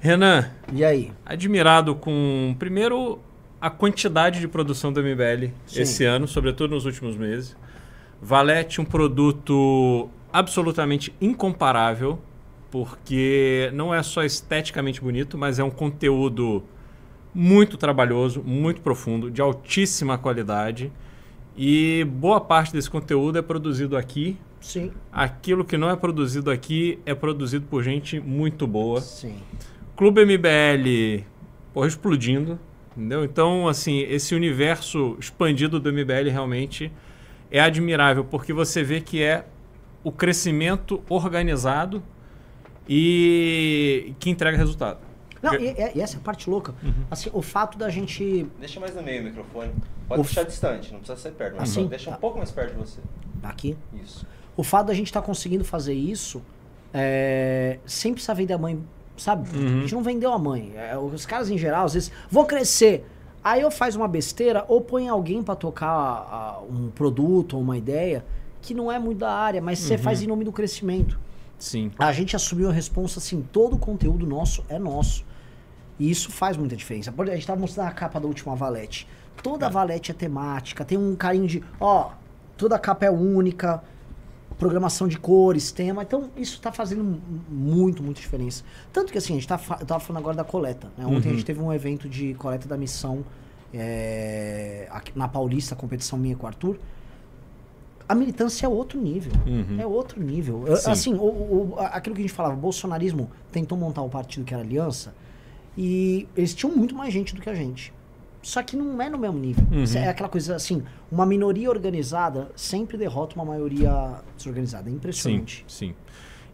Renan. E aí? Admirado com, primeiro, a quantidade de produção do MBL Sim. esse ano, sobretudo nos últimos meses. Valete, um produto absolutamente incomparável, porque não é só esteticamente bonito, mas é um conteúdo muito trabalhoso, muito profundo, de altíssima qualidade. E boa parte desse conteúdo é produzido aqui. Sim. Aquilo que não é produzido aqui é produzido por gente muito boa. Sim. Clube MBL, porra, explodindo. Entendeu? Então, assim, esse universo expandido do MBL realmente é admirável, porque você vê que é o crescimento organizado e que entrega resultado. Não, e, e essa é a parte louca. Uhum. Assim, o fato da gente. Deixa mais no meio o microfone. Pode o... deixar distante, não precisa ser perto. Mas assim, deixa um pouco mais perto de você. Aqui? Isso. O fato da gente estar tá conseguindo fazer isso é... sem precisar vender a mãe sabe? Uhum. A gente não vendeu a mãe. É, os caras em geral, às vezes, vou crescer. Aí eu faz uma besteira ou põe alguém para tocar a, a, um produto ou uma ideia que não é muito da área, mas você uhum. faz em nome do crescimento. Sim. A gente assumiu a responsa assim, todo o conteúdo nosso é nosso. E isso faz muita diferença. A gente estava mostrando a capa da última Valete. Toda ah. Valete é temática, tem um carinho de, ó, toda a capa é única, programação de cores, tema. Então, isso está fazendo muito, muito diferença. Tanto que, assim, a gente tá, eu estava falando agora da coleta. Né? Ontem uhum. a gente teve um evento de coleta da missão é, aqui, na Paulista, competição minha com o Arthur. A militância é outro nível. Uhum. É outro nível. Sim. Assim, o, o, aquilo que a gente falava, o bolsonarismo tentou montar o um partido que era aliança e eles tinham muito mais gente do que a gente. Só que não é no mesmo nível. Uhum. É aquela coisa assim, uma minoria organizada sempre derrota uma maioria desorganizada. É impressionante. Sim, sim.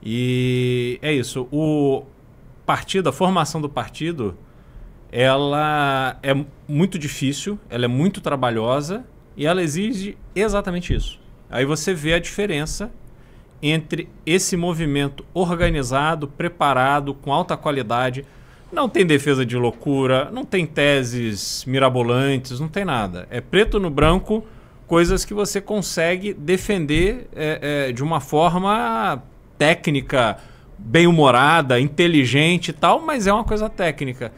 E é isso. O partido, a formação do partido, ela é muito difícil, ela é muito trabalhosa e ela exige exatamente isso. Aí você vê a diferença entre esse movimento organizado, preparado, com alta qualidade não tem defesa de loucura, não tem teses mirabolantes, não tem nada. É preto no branco, coisas que você consegue defender é, é, de uma forma técnica, bem-humorada, inteligente e tal, mas é uma coisa técnica.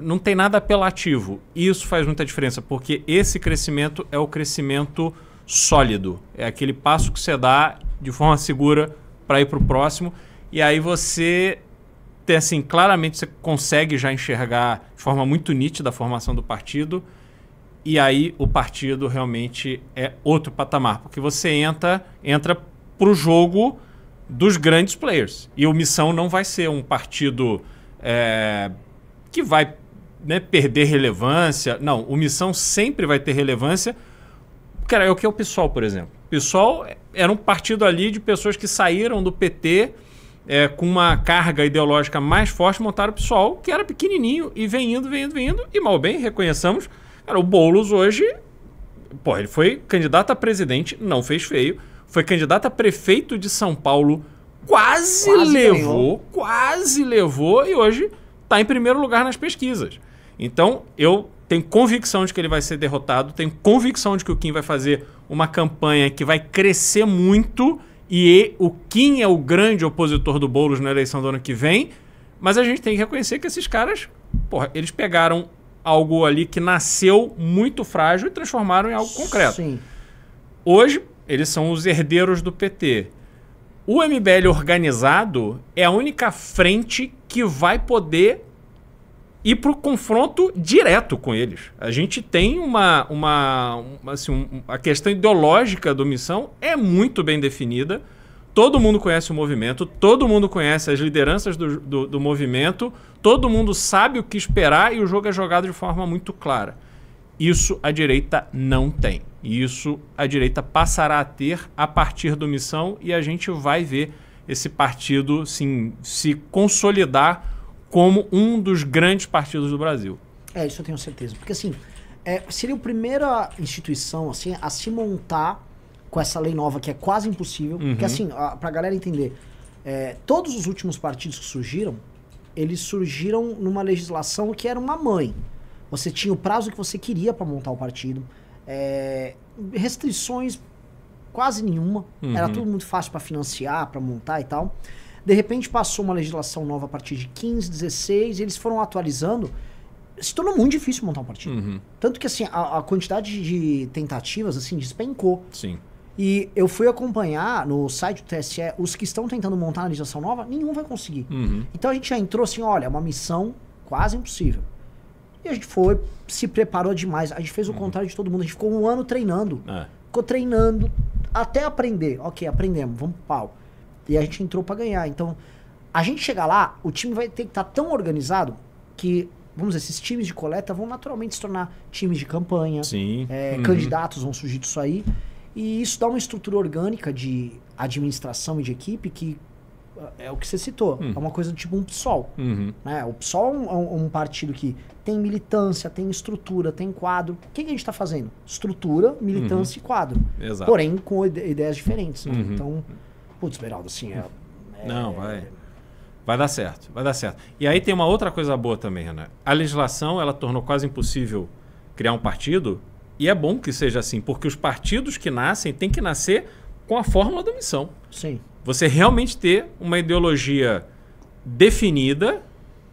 Não tem nada apelativo. Isso faz muita diferença, porque esse crescimento é o crescimento sólido. É aquele passo que você dá de forma segura para ir para o próximo. E aí você tem assim, claramente você consegue já enxergar de forma muito nítida a formação do partido. E aí o partido realmente é outro patamar, porque você entra entra para o jogo dos grandes players. E o Missão não vai ser um partido é, que vai né, perder relevância. Não, o Missão sempre vai ter relevância. Cara, é o que é o PSOL, por exemplo. O PSOL era um partido ali de pessoas que saíram do PT é, com uma carga ideológica mais forte, montaram o PSOL, que era pequenininho, e vem indo, vem indo, vem indo, e mal bem, reconheçamos. Cara, o Boulos hoje, pô, ele foi candidato a presidente, não fez feio, foi candidato a prefeito de São Paulo, quase, quase levou, ganhou. quase levou, e hoje está em primeiro lugar nas pesquisas. Então, eu tenho convicção de que ele vai ser derrotado, tenho convicção de que o Kim vai fazer uma campanha que vai crescer muito e o Kim é o grande opositor do Boulos na eleição do ano que vem. Mas a gente tem que reconhecer que esses caras, porra, eles pegaram algo ali que nasceu muito frágil e transformaram em algo concreto. Sim. Hoje, eles são os herdeiros do PT. O MBL organizado é a única frente que vai poder e para o confronto direto com eles. A gente tem uma, uma assim, um, a questão ideológica do Missão é muito bem definida. Todo mundo conhece o movimento, todo mundo conhece as lideranças do, do, do movimento, todo mundo sabe o que esperar e o jogo é jogado de forma muito clara. Isso a direita não tem. Isso a direita passará a ter a partir do Missão e a gente vai ver esse partido sim, se consolidar como um dos grandes partidos do Brasil. É, isso eu tenho certeza. Porque assim, é, seria a primeira instituição assim, a se montar com essa lei nova que é quase impossível. Uhum. Porque assim, para a, galera entender, é, todos os últimos partidos que surgiram, eles surgiram numa legislação que era uma mãe. Você tinha o prazo que você queria para montar o partido, é, restrições quase nenhuma, uhum. era tudo muito fácil para financiar, para montar e tal. De repente passou uma legislação nova a partir de 15, 16, eles foram atualizando. Se tornou muito difícil montar um partido. Uhum. Tanto que assim, a, a, quantidade de tentativas assim despencou. Sim. E eu fui acompanhar no site do TSE, os que estão tentando montar a legislação nova, nenhum vai conseguir. Uhum. Então a gente já entrou assim, olha, é uma missão quase impossível. E a gente foi, se preparou demais. A gente fez o uhum. contrário de todo mundo. A gente ficou um ano treinando. É. Ficou treinando até aprender. Ok, aprendemos, vamos pro pau. E a gente entrou para ganhar. Então, a gente chegar lá, o time vai ter que estar tá tão organizado que, vamos dizer, esses times de coleta vão naturalmente se tornar times de campanha. Sim. É, uhum. Candidatos vão surgir disso aí. E isso dá uma estrutura orgânica de administração e de equipe que é, é o que você citou. Uhum. É uma coisa do tipo um PSOL. Uhum. Né? O PSOL é, é um, um, partido que tem militância, tem estrutura, tem quadro. O que, que a gente está fazendo? Estrutura, militância uhum. e quadro. Exato. Porém, com ideias diferentes. Né? Uhum. Então, Putz, Beraldo, assim, é, é, Não, vai. Vai dar certo, vai dar certo. E aí tem uma outra coisa boa também, Renan. A legislação, ela tornou quase impossível criar um partido, e é bom que seja assim, porque os partidos que nascem têm que nascer com a fórmula da missão. Sim. Você realmente ter uma ideologia definida,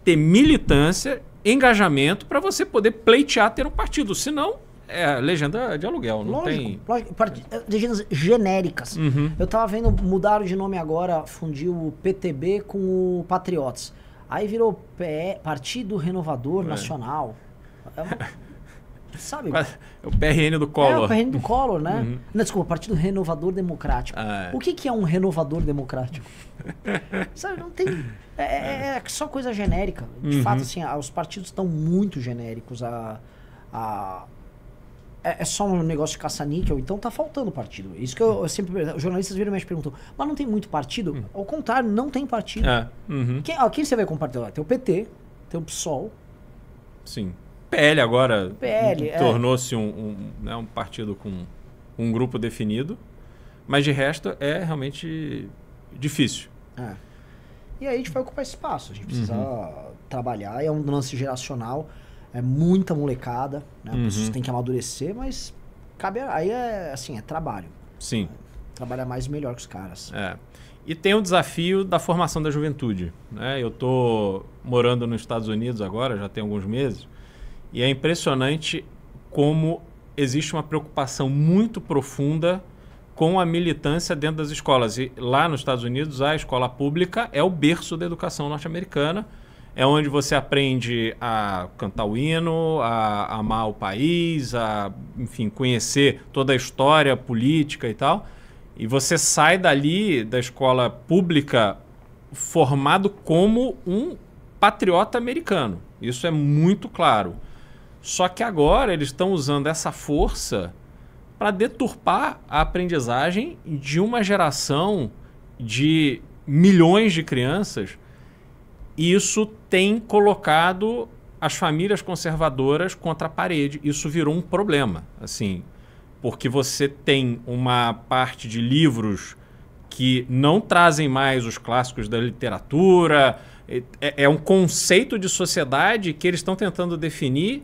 ter militância, engajamento para você poder pleitear ter um partido. Senão, é, legenda de aluguel, não lógico, tem... legendas genéricas. Uhum. Eu tava vendo, mudaram de nome agora, fundiu o PTB com o Patriotas. Aí virou PE, Partido Renovador é. Nacional. É uma... Sabe? É o PRN do Collor. É, o PRN do Collor, né? Uhum. Não, desculpa, Partido Renovador Democrático. Ah, é. O que, que é um renovador democrático? Sabe, não tem... É é, é, é, só coisa genérica. De uhum. fato, assim, ah, os partidos estão muito genéricos. A, a, é, é só um negócio de caça-níquel, então tá faltando partido. Isso que eu, eu sempre. Os jornalistas viram e me perguntam, mas não tem muito partido? Hum. Ao contrário, não tem partido. É. Uhum. Quem, ó, quem você vai compartilhar? Tem o PT, tem o PSOL. Sim. PL agora PL, é. tornou-se é. um, um, né, um partido com um grupo definido, mas de resto é realmente difícil. É. E aí a gente vai ocupar espaço, a gente precisa uhum. trabalhar, é um lance geracional é muita molecada, né? Uhum. Pessoas têm que amadurecer, mas cabe aí é assim, é trabalho. Sim. Trabalhar mais e melhor que os caras. É. E tem o desafio da formação da juventude, né? Eu tô morando nos Estados Unidos agora, já tem alguns meses, e é impressionante como existe uma preocupação muito profunda com a militância dentro das escolas. E lá nos Estados Unidos, a escola pública é o berço da educação norte-americana é onde você aprende a cantar o hino, a, amar o país, a, enfim, conhecer toda a história política e tal. E você sai dali da escola pública formado como um patriota americano. Isso é muito claro. Só que agora eles estão usando essa força para deturpar a aprendizagem de uma geração de milhões de crianças. E isso tem colocado as famílias conservadoras contra a parede. Isso virou um problema, assim, porque você tem uma parte de livros que não trazem mais os clássicos da literatura. É, é, um conceito de sociedade que eles estão tentando definir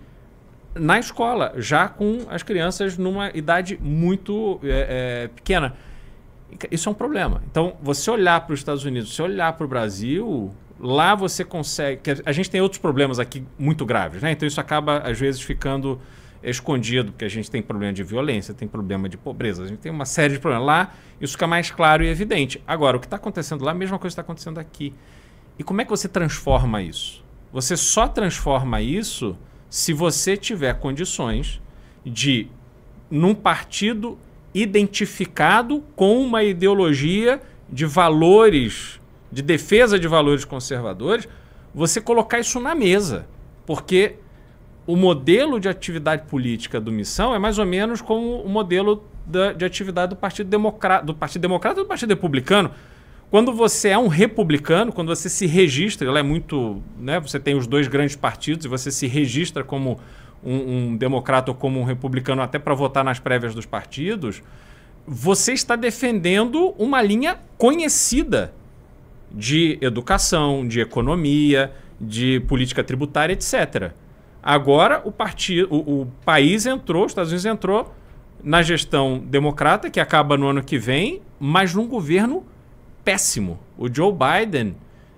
na escola, já com as crianças numa idade muito é, é, pequena. Isso é um problema. Então, você olhar para os Estados Unidos, você olhar para o Brasil, Lá você consegue. A gente tem outros problemas aqui muito graves, né? Então isso acaba, às vezes, ficando escondido, porque a gente tem problema de violência, tem problema de pobreza, a gente tem uma série de problemas. Lá isso fica mais claro e evidente. Agora, o que está acontecendo lá, a mesma coisa está acontecendo aqui. E como é que você transforma isso? Você só transforma isso se você tiver condições de, num partido identificado com uma ideologia de valores de defesa de valores conservadores, você colocar isso na mesa. Porque o modelo de atividade política do Missão é mais ou menos como o modelo da, de atividade do Partido, Democra do Partido Democrata e do Partido Republicano. Quando você é um republicano, quando você se registra, ela é muito. Né, você tem os dois grandes partidos e você se registra como um, um democrata ou como um republicano até para votar nas prévias dos partidos, você está defendendo uma linha conhecida de educação, de economia, de política tributária, etc. Agora o, partido, o, o país entrou, os Estados Unidos entrou na gestão democrata, que acaba no ano que vem, mas num governo péssimo. O Joe Biden,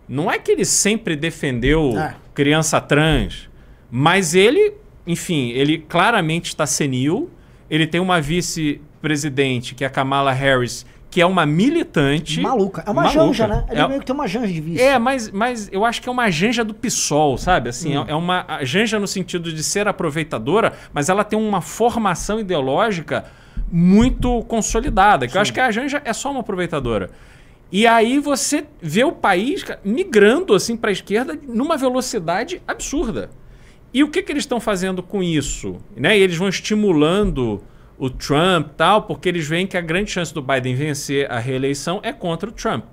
não é que ele sempre defendeu ah. criança trans, mas ele, enfim, ele claramente está senil. Ele tem uma vice-presidente, que é a Kamala Harris, que é uma militante. Maluca. É uma maluca. janja, né? Ele é, meio que tem uma janja de vista. É, mas, mas eu acho que é uma janja do PSOL, sabe? Assim, hum. é, é uma janja no sentido de ser aproveitadora, mas ela tem uma formação ideológica muito consolidada. Que Sim. eu acho que a janja é só uma aproveitadora. E aí você vê o país migrando assim para a esquerda numa velocidade absurda. E o que, que eles estão fazendo com isso? Né? E eles vão estimulando o Trump tal, porque eles veem que a grande chance do Biden vencer a reeleição é contra o Trump.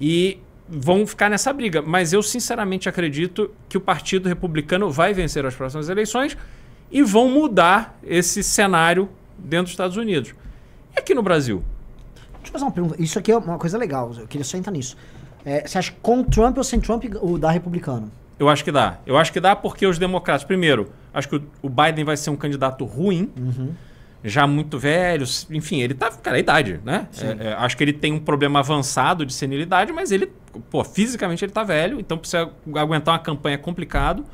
E vão ficar nessa briga. Mas eu sinceramente acredito que o Partido Republicano vai vencer as próximas eleições e vão mudar esse cenário dentro dos Estados Unidos. E aqui no Brasil? Deixa eu fazer uma pergunta. Isso aqui é uma coisa legal, eu queria só entrar nisso. É, você acha que com Trump ou sem Trump o dá republicano? Eu acho que dá. Eu acho que dá porque os democratas, primeiro, acho que o Biden vai ser um candidato ruim. Uhum já muito velho, enfim, ele tá, cara, a idade, né? É, é, acho que ele tem um problema avançado de senilidade, mas ele, pô, fisicamente ele tá velho, então precisa aguentar uma campanha complicado.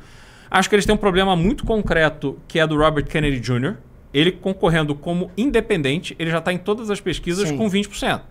Acho que eles têm um problema muito concreto, que é do Robert Kennedy Jr. Ele concorrendo como independente, ele já está em todas as pesquisas Sim. com 20%.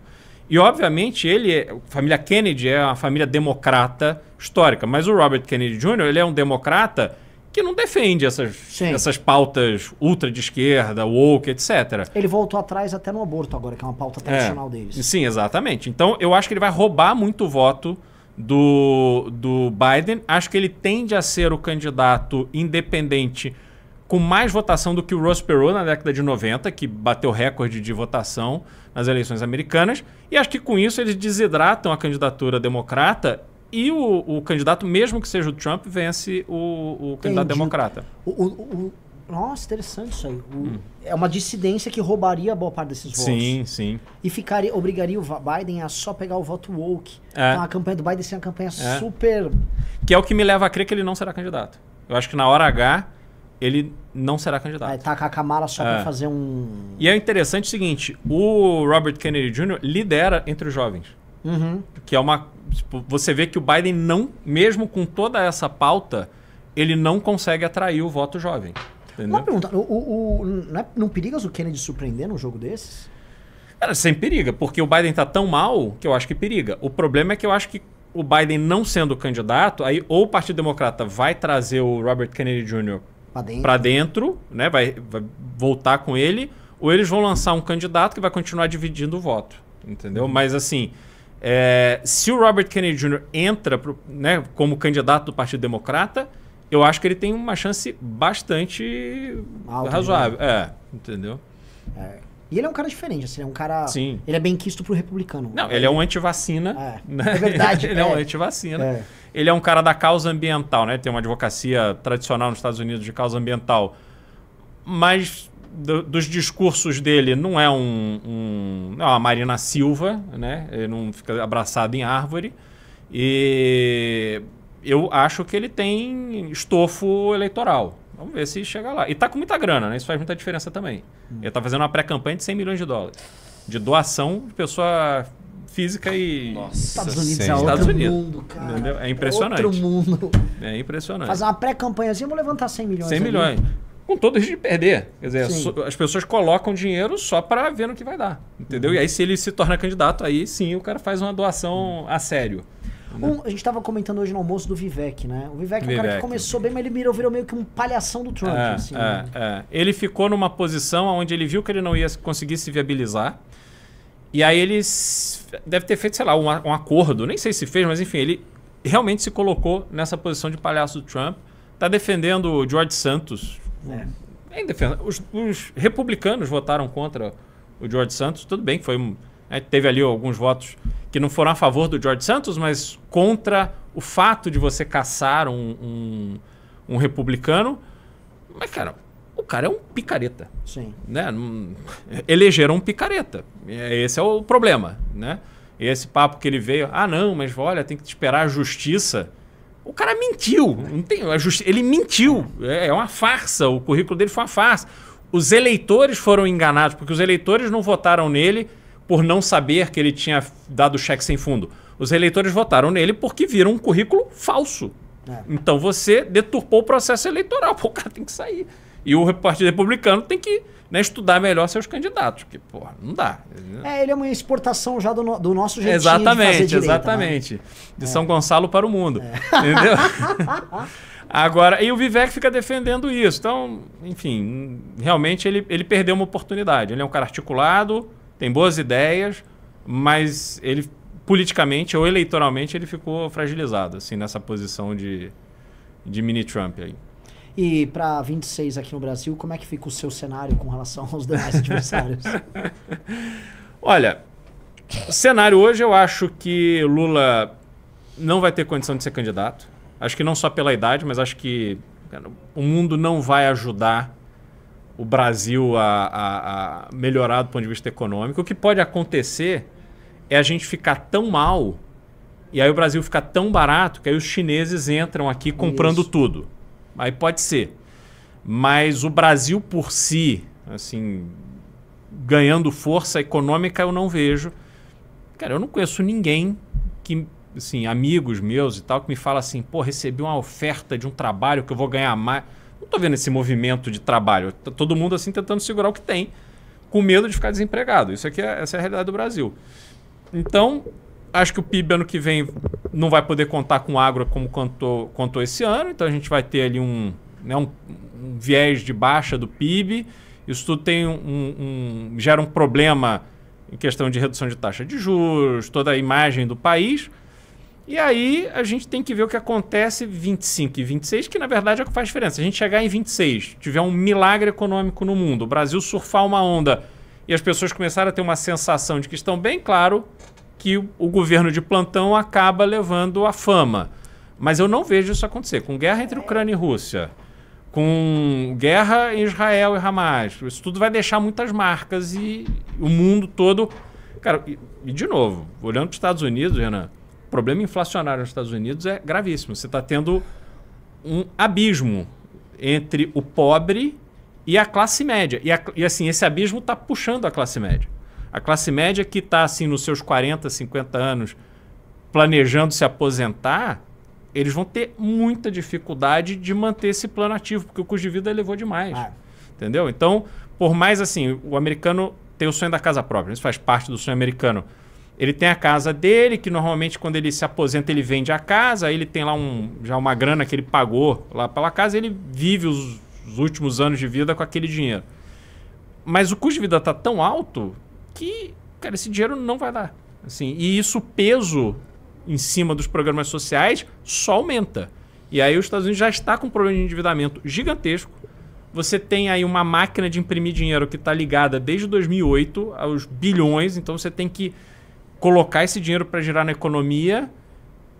E, obviamente, ele é, a família Kennedy é uma família democrata histórica, mas o Robert Kennedy Jr. ele é um democrata que não defende essas, essas pautas ultra de esquerda, woke, etc. Ele voltou atrás até no aborto agora, que é uma pauta é. tradicional é. deles. Sim, exatamente. Então eu acho que ele vai roubar muito voto do, do Biden. Acho que ele tende a ser o candidato independente com mais votação do que o Ross Perot na década de 90, que bateu recorde de votação nas eleições americanas. E acho que com isso eles desidratam a candidatura democrata e o, o, candidato, mesmo que seja o Trump, vence o, o candidato democrata. O, nossa, interessante isso aí. Hum. É uma dissidência que roubaria boa parte desses votos. Sim, sim. E ficaria, obrigaria o Biden a só pegar o voto woke. É. Então a campanha do Biden seria uma campanha é. super. Que é o que me leva a crer que ele não será candidato. Eu acho que na hora H ele não será candidato. Vai tacar a Kamala só é. para fazer um. E é interessante o seguinte: o Robert Kennedy Jr. lidera entre os jovens. Uhum. Que é uma Tipo, você vê que o Biden não, mesmo com toda essa pauta, ele não consegue atrair o voto jovem. Entendeu? Uma pergunta, o, o, o, não, é, não perigas o Kennedy surpreender num jogo desses? Cara, sem periga, porque o Biden tá tão mal que eu acho que periga. O problema é que eu acho que o Biden não sendo candidato, aí ou o Partido Democrata vai trazer o Robert Kennedy Jr. para dentro. dentro, né? Vai, vai, voltar com ele, ou eles vão lançar um candidato que vai continuar dividindo o voto. Entendeu? Uhum. Mas assim, é, se o Robert Kennedy Jr. entra pro, né, como candidato do Partido Democrata, eu acho que ele tem uma chance bastante Alto, né? razoável. Né? É, entendeu? É. E ele é um cara diferente, assim, é um cara. Sim. Ele é bem quisto pro republicano. Não, ele, ele é um antivacina. É, né? é verdade. ele é, é um antivacina. É. Ele é um cara da causa ambiental, né? Tem uma advocacia tradicional nos Estados Unidos de causa ambiental. Mas do, dos discursos dele não é um, um não é uma Marina Silva, né? Ele não fica abraçado em árvore. E eu acho que ele tem estofo eleitoral. Vamos ver se chega lá. E tá com muita grana, né? Isso faz muita diferença também. Hum. Ele tá fazendo uma pré-campanha de 100 milhões de dólares. De doação de pessoa física e. Nossa, Estados Unidos é outro Estados Unidos. mundo, cara. É, é impressionante. Outro mundo. É impressionante. Fazer uma pré-campanhazinha, assim, vamos levantar 100 milhões. 100 milhões com todo risco de perder. Quer dizer, as pessoas colocam dinheiro só para ver no que vai dar, entendeu? Uhum. E aí se ele se torna candidato, aí sim o cara faz uma doação uhum. a sério. Um, a gente estava comentando hoje no almoço do Vivek, né? O Vivek, é um cara que começou bem, mas ele virou, virou meio que um palhação do Trump. É, assim, é, né? é. Ele ficou numa posição onde ele viu que ele não ia conseguir se viabilizar. E aí ele deve ter feito, sei lá, um, um acordo. Nem sei se fez, mas enfim, ele realmente se colocou nessa posição de palhaço do Trump. Tá defendendo o George Santos, é. defesa os, os, republicanos votaram contra o George Santos, tudo bem que foi, é, teve ali alguns votos que não foram a favor do George Santos, mas contra o fato de você caçar um, um, um republicano. Mas, cara, o cara é um picareta. Sim. Né? Elegeram um picareta. É, esse é o problema, né? Esse papo que ele veio, ah não, mas olha, tem que esperar a justiça o cara mentiu. Não tem, justi... Ele mentiu. É, é uma farsa. O currículo dele foi uma farsa. Os eleitores foram enganados, porque os eleitores não votaram nele por não saber que ele tinha dado cheque sem fundo. Os eleitores votaram nele porque viram um currículo falso. É. Então você deturpou o processo eleitoral. Pô, o cara tem que sair. E o Partido Republicano tem que né, estudar melhor seus candidatos, que porra, não dá. É, ele é uma exportação já do, no, do nosso jeitinho Exatamente, de direita, exatamente. Né? exatamente De é. São Gonçalo para o mundo. É. Entendeu? Agora, e o Vivek fica defendendo isso. Então, enfim, realmente ele, ele perdeu uma oportunidade. Ele é um cara articulado, tem boas ideias, mas ele politicamente ou eleitoralmente ele ficou fragilizado assim nessa posição de, de mini Trump aí. E para 26 aqui no Brasil, como é que fica o seu cenário com relação aos demais adversários? Olha, o cenário hoje eu acho que Lula não vai ter condição de ser candidato. Acho que não só pela idade, mas acho que o mundo não vai ajudar o Brasil a, a, a, melhorar do ponto de vista econômico. O que pode acontecer é a gente ficar tão mal e aí o Brasil ficar tão barato que aí os chineses entram aqui comprando Isso. tudo. Aí pode ser. Mas o Brasil por si, assim, ganhando força econômica, eu não vejo. Cara, eu não conheço ninguém que, assim, amigos meus e tal, que me fala assim, pô, recebi uma oferta de um trabalho que eu vou ganhar mais. Não tô vendo esse movimento de trabalho. Tá todo mundo, assim, tentando segurar o que tem, com medo de ficar desempregado. Isso aqui é, essa é a realidade do Brasil. Então, Acho que o PIB ano que vem não vai poder contar com agro como contou, contou esse ano, então a gente vai ter ali um, né, um, um viés de baixa do PIB. Isso tudo tem um, um, gera um problema em questão de redução de taxa de juros, toda a imagem do país. E aí a gente tem que ver o que acontece 25 e 26, que na verdade é o que faz diferença. A gente chegar em 26, tiver um milagre econômico no mundo, o Brasil surfar uma onda e as pessoas começarem a ter uma sensação de que estão bem, claro, que o governo de plantão acaba levando a fama. Mas eu não vejo isso acontecer. Com guerra entre Ucrânia e Rússia, com guerra em Israel e Hamas, isso tudo vai deixar muitas marcas e o mundo todo. Cara, e, de novo, olhando para os Estados Unidos, Renan, o problema inflacionário nos Estados Unidos é gravíssimo. Você está tendo um abismo entre o pobre e a classe média. E, a, e assim, esse abismo está puxando a classe média. A classe média que está assim nos seus 40, 50 anos planejando se aposentar, eles vão ter muita dificuldade de manter esse plano ativo, porque o custo de vida elevou demais. Ah. Entendeu? Então, por mais assim, o americano tem o sonho da casa própria, isso faz parte do sonho americano. Ele tem a casa dele, que normalmente quando ele se aposenta ele vende a casa, aí ele tem lá um, já uma grana que ele pagou lá pela casa, ele vive os, os últimos anos de vida com aquele dinheiro. Mas o custo de vida está tão alto que, cara, esse dinheiro não vai dar. Assim, e isso peso em cima dos programas sociais só aumenta. E aí os Estados Unidos já está com um problema de endividamento gigantesco. Você tem aí uma máquina de imprimir dinheiro que está ligada desde 2008 aos bilhões, então você tem que colocar esse dinheiro para girar na economia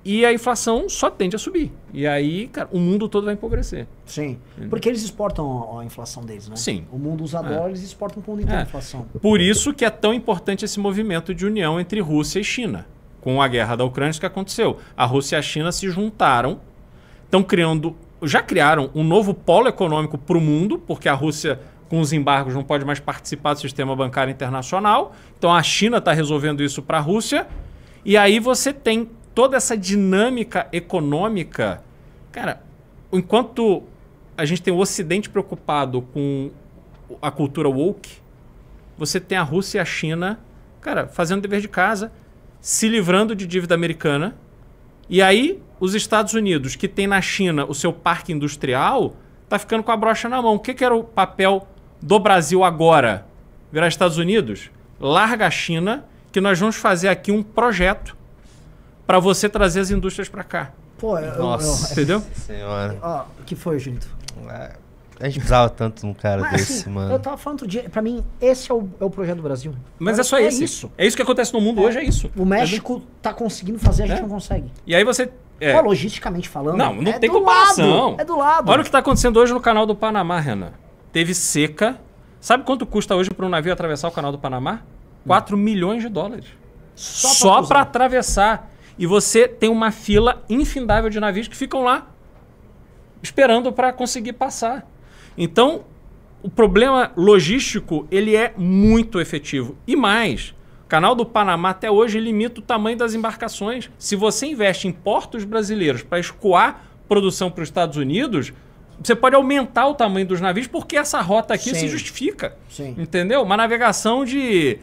e a inflação só tende a subir. E aí, cara, o mundo todo vai empobrecer. Sim. Entendeu? Porque eles exportam a, a inflação deles, né? Sim. O mundo usa é. dólares e exportam para o mundo inteiro é. a inflação. Por isso que é tão importante esse movimento de união entre Rússia e China. Com a guerra da Ucrânia, o que aconteceu? A Rússia e a China se juntaram, estão criando, já criaram um novo polo econômico para o mundo, porque a Rússia com os embargos não pode mais participar do sistema bancário internacional. Então a China está resolvendo isso para a Rússia. E aí você tem toda essa dinâmica econômica, cara, enquanto a gente tem o Ocidente preocupado com a cultura woke, você tem a Rússia e a China, cara, fazendo dever de casa, se livrando de dívida americana. E aí, os Estados Unidos, que tem na China o seu parque industrial, tá ficando com a brocha na mão. O que, que era o papel do Brasil agora? Virar Estados Unidos? Larga a China, que nós vamos fazer aqui um projeto para você trazer as indústrias para cá. Pô, Nossa, eu, eu, entendeu? Senhora. Ó, o que foi, Junito? É, a gente precisava tanto um cara Mas, desse, assim, mano. Eu tava falando outro dia, pra mim, esse é o, é o projeto do Brasil. Mas é Agora, é só esse. isso. É isso que acontece no mundo é. hoje, é isso. O México gente... tá conseguindo fazer, a gente é. não consegue. E aí você. É. Pô, logisticamente falando. Não, não tem comparação. Lado, é do lado. Olha o que tá acontecendo hoje no canal do Panamá, Renan. Teve seca. Sabe quanto custa hoje para um navio atravessar o canal do Panamá? 4 hum. milhões de dólares. Só para atravessar. E você tem uma fila infindável de navios que ficam lá esperando para conseguir passar. Então, o problema logístico ele é muito efetivo. E mais, o canal do Panamá até hoje limita o tamanho das embarcações. Se você investe em portos brasileiros para escoar produção para os Estados Unidos, você pode aumentar o tamanho dos navios porque essa rota aqui Sim. se justifica. Sim. Entendeu? Uma navegação de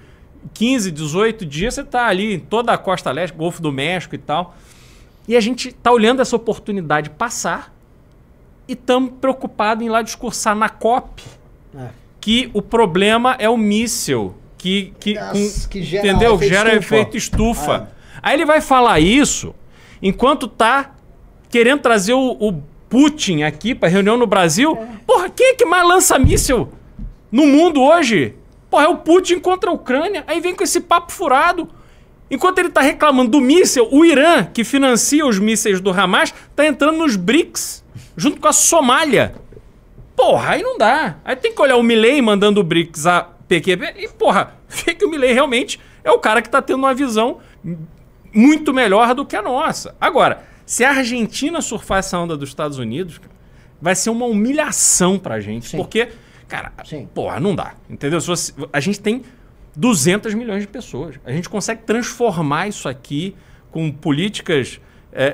15, 18 dias, você está ali em toda a costa leste, Golfo do México e tal. E a gente está olhando essa oportunidade passar e estamos preocupados em ir lá discursar na COP é. que o problema é o míssil que, que, com, que gera, entendeu? Efeito gera estufa. efeito estufa. É. Aí ele vai falar isso enquanto tá querendo trazer o, o Putin aqui para reunião no Brasil. É. Porra, quem é que mais lança míssil no mundo hoje? Porra, é o Putin contra a Ucrânia. Aí vem com esse papo furado. Enquanto ele está reclamando do míssel, o Irã, que financia os mísseis do Hamas, está entrando nos BRICS, junto com a Somália. Porra, aí não dá. Aí tem que olhar o Milley mandando o BRICS a PQP. E, porra, vê que o Milley realmente é o cara que está tendo uma visão muito melhor do que a nossa. Agora, se a Argentina surfar essa onda dos Estados Unidos, vai ser uma humilhação para a gente. Sim. Porque Cara, Sim. porra, não dá. Entendeu? Você, a gente tem 200 milhões de pessoas. A gente consegue transformar isso aqui com políticas é,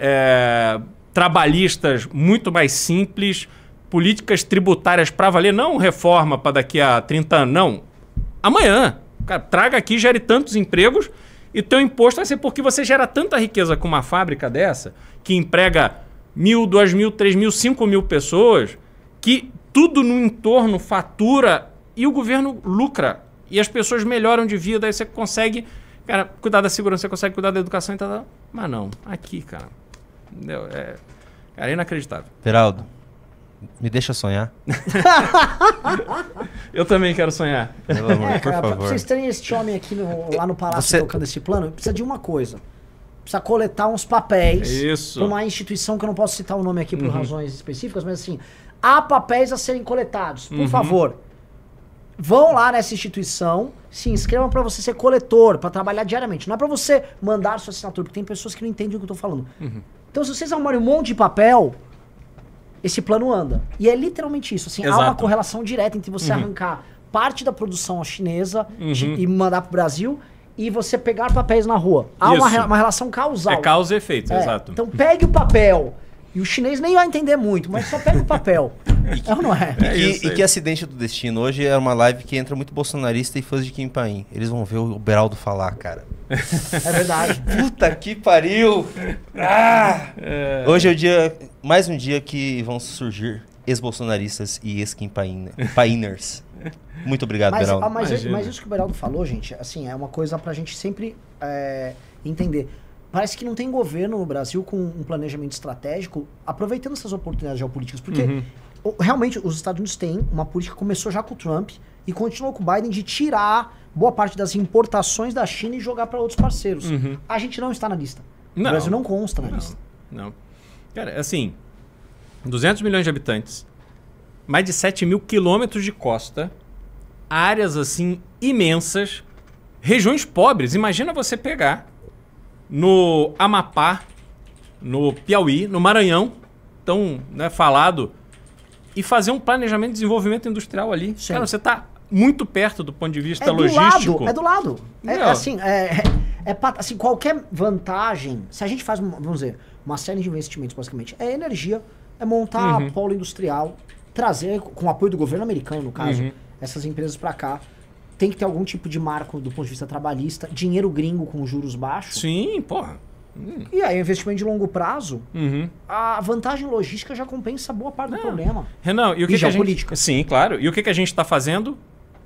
é, trabalhistas muito mais simples, políticas tributárias para valer, não reforma para daqui a 30 anos, não. Amanhã. Cara, traga aqui, gere tantos empregos e teu imposto vai ser porque você gera tanta riqueza com uma fábrica dessa, que emprega mil, duas mil, três mil, cinco mil pessoas, que tudo no entorno fatura e o governo lucra. E as pessoas melhoram de vida, aí você consegue cara, cuidar da segurança, você consegue cuidar da educação e então, tal. Mas não, aqui, cara. Entendeu? É, cara, é inacreditável. Peraldo, me deixa sonhar. eu também quero sonhar. Pelo amor, é, cara, por favor. vocês terem este homem aqui no, lá no palácio você... tocando esse plano, precisa de uma coisa. Precisa coletar uns papéis. Isso. uma instituição que eu não posso citar o nome aqui por uhum. razões específicas, mas assim, há papéis a serem coletados. Por uhum. favor, vão lá nessa instituição, se inscrevam para você ser coletor, para trabalhar diariamente. Não é para você mandar sua assinatura, porque tem pessoas que não entendem o que eu estou falando. Uhum. Então, se vocês arrumarem um monte de papel, esse plano anda. E é literalmente isso. Assim, há uma correlação direta entre você uhum. arrancar parte da produção chinesa uhum. e mandar para o Brasil e você pegar papéis na rua. Há uma, uma, relação causal. É causa e efeito, é. exato. Então pegue o papel, e o chinês nem vai entender muito, mas só pega o papel. e que, é ou não é? é e, e, que acidente do destino. Hoje é uma live que entra muito bolsonarista e fãs de Kim Paim. Eles vão ver o Beraldo falar, cara. É verdade. Puta que pariu! Ah! É. Hoje é o dia, mais um dia que vão surgir ex-bolsonaristas e ex-Kim Painers. Muito obrigado, mas, Beraldo. Ah, mas, mas, isso que o Beraldo falou, gente, assim, é uma coisa pra gente sempre é, entender parece que não tem governo no Brasil com um planejamento estratégico aproveitando essas oportunidades geopolíticas. Porque uhum. realmente os Estados Unidos têm uma política que começou já com o Trump e continuou com o Biden de tirar boa parte das importações da China e jogar para outros parceiros. Uhum. A gente não está na lista. Não. O Brasil não consta na não, lista. Não. Cara, assim, 200 milhões de habitantes, mais de 7 mil quilômetros de costa, áreas assim imensas, regiões pobres. Imagina você pegar no Amapá, no Piauí, no Maranhão, tão né, falado, e fazer um planejamento de desenvolvimento industrial ali. Sim. Cara, você está muito perto do ponto de vista é logístico. Do lado, é do lado. É, é assim, é, é, é assim, qualquer vantagem, se a gente faz, vamos dizer, uma série de investimentos, basicamente, é energia, é montar uhum. polo industrial, trazer, com o apoio do governo americano, no caso, uhum. essas empresas para cá tem que ter algum tipo de marco do ponto de vista trabalhista, dinheiro gringo com juros baixos. Sim, porra. Hum. E aí, investimento de longo prazo, uhum. a vantagem logística já compensa boa parte do problema. Renan, e o que, e que a gente... Sim, claro. E o que, que a gente está fazendo?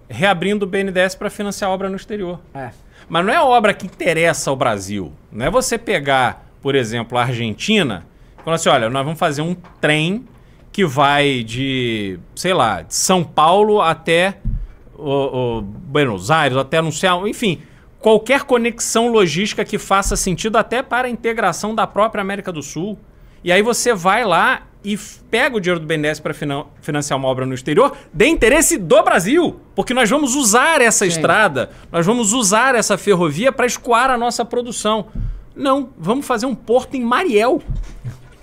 Reabrindo o BNDES para financiar obra no exterior. É. Mas não é obra que interessa ao Brasil. Não é você pegar, por exemplo, a Argentina e falar assim, olha, nós vamos fazer um trem que vai de, sei lá, de São Paulo até o Buenos Aires, até anunciar, enfim, qualquer conexão logística que faça sentido até para a integração da própria América do Sul. E aí você vai lá e pega o dinheiro do BNDES para financiar uma obra no exterior de interesse do Brasil, porque nós vamos usar essa Sim. estrada, nós vamos usar essa ferrovia para escoar a nossa produção. Não, vamos fazer um porto em Mariel.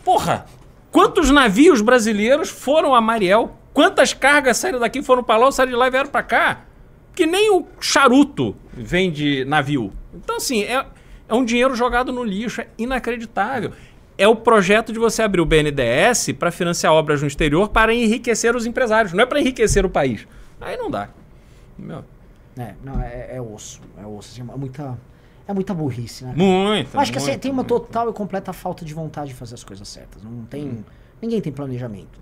Porra! Quantos navios brasileiros foram a Mariel? Quantas cargas saíram daqui, foram para lá, ou saíram de lá e vieram para cá? Que nem o charuto vem de navio. Então, assim, é, é um dinheiro jogado no lixo, é inacreditável. É o projeto de você abrir o BNDES para financiar obras no exterior para enriquecer os empresários, não é para enriquecer o país. Aí não dá. Meu. É, não, é, é osso. É osso. Assim, é muita, é muita burrice, né? Muito. Acho que assim, tem uma total e completa falta de vontade de fazer as coisas certas. Não tem. Hum. Ninguém tem planejamento.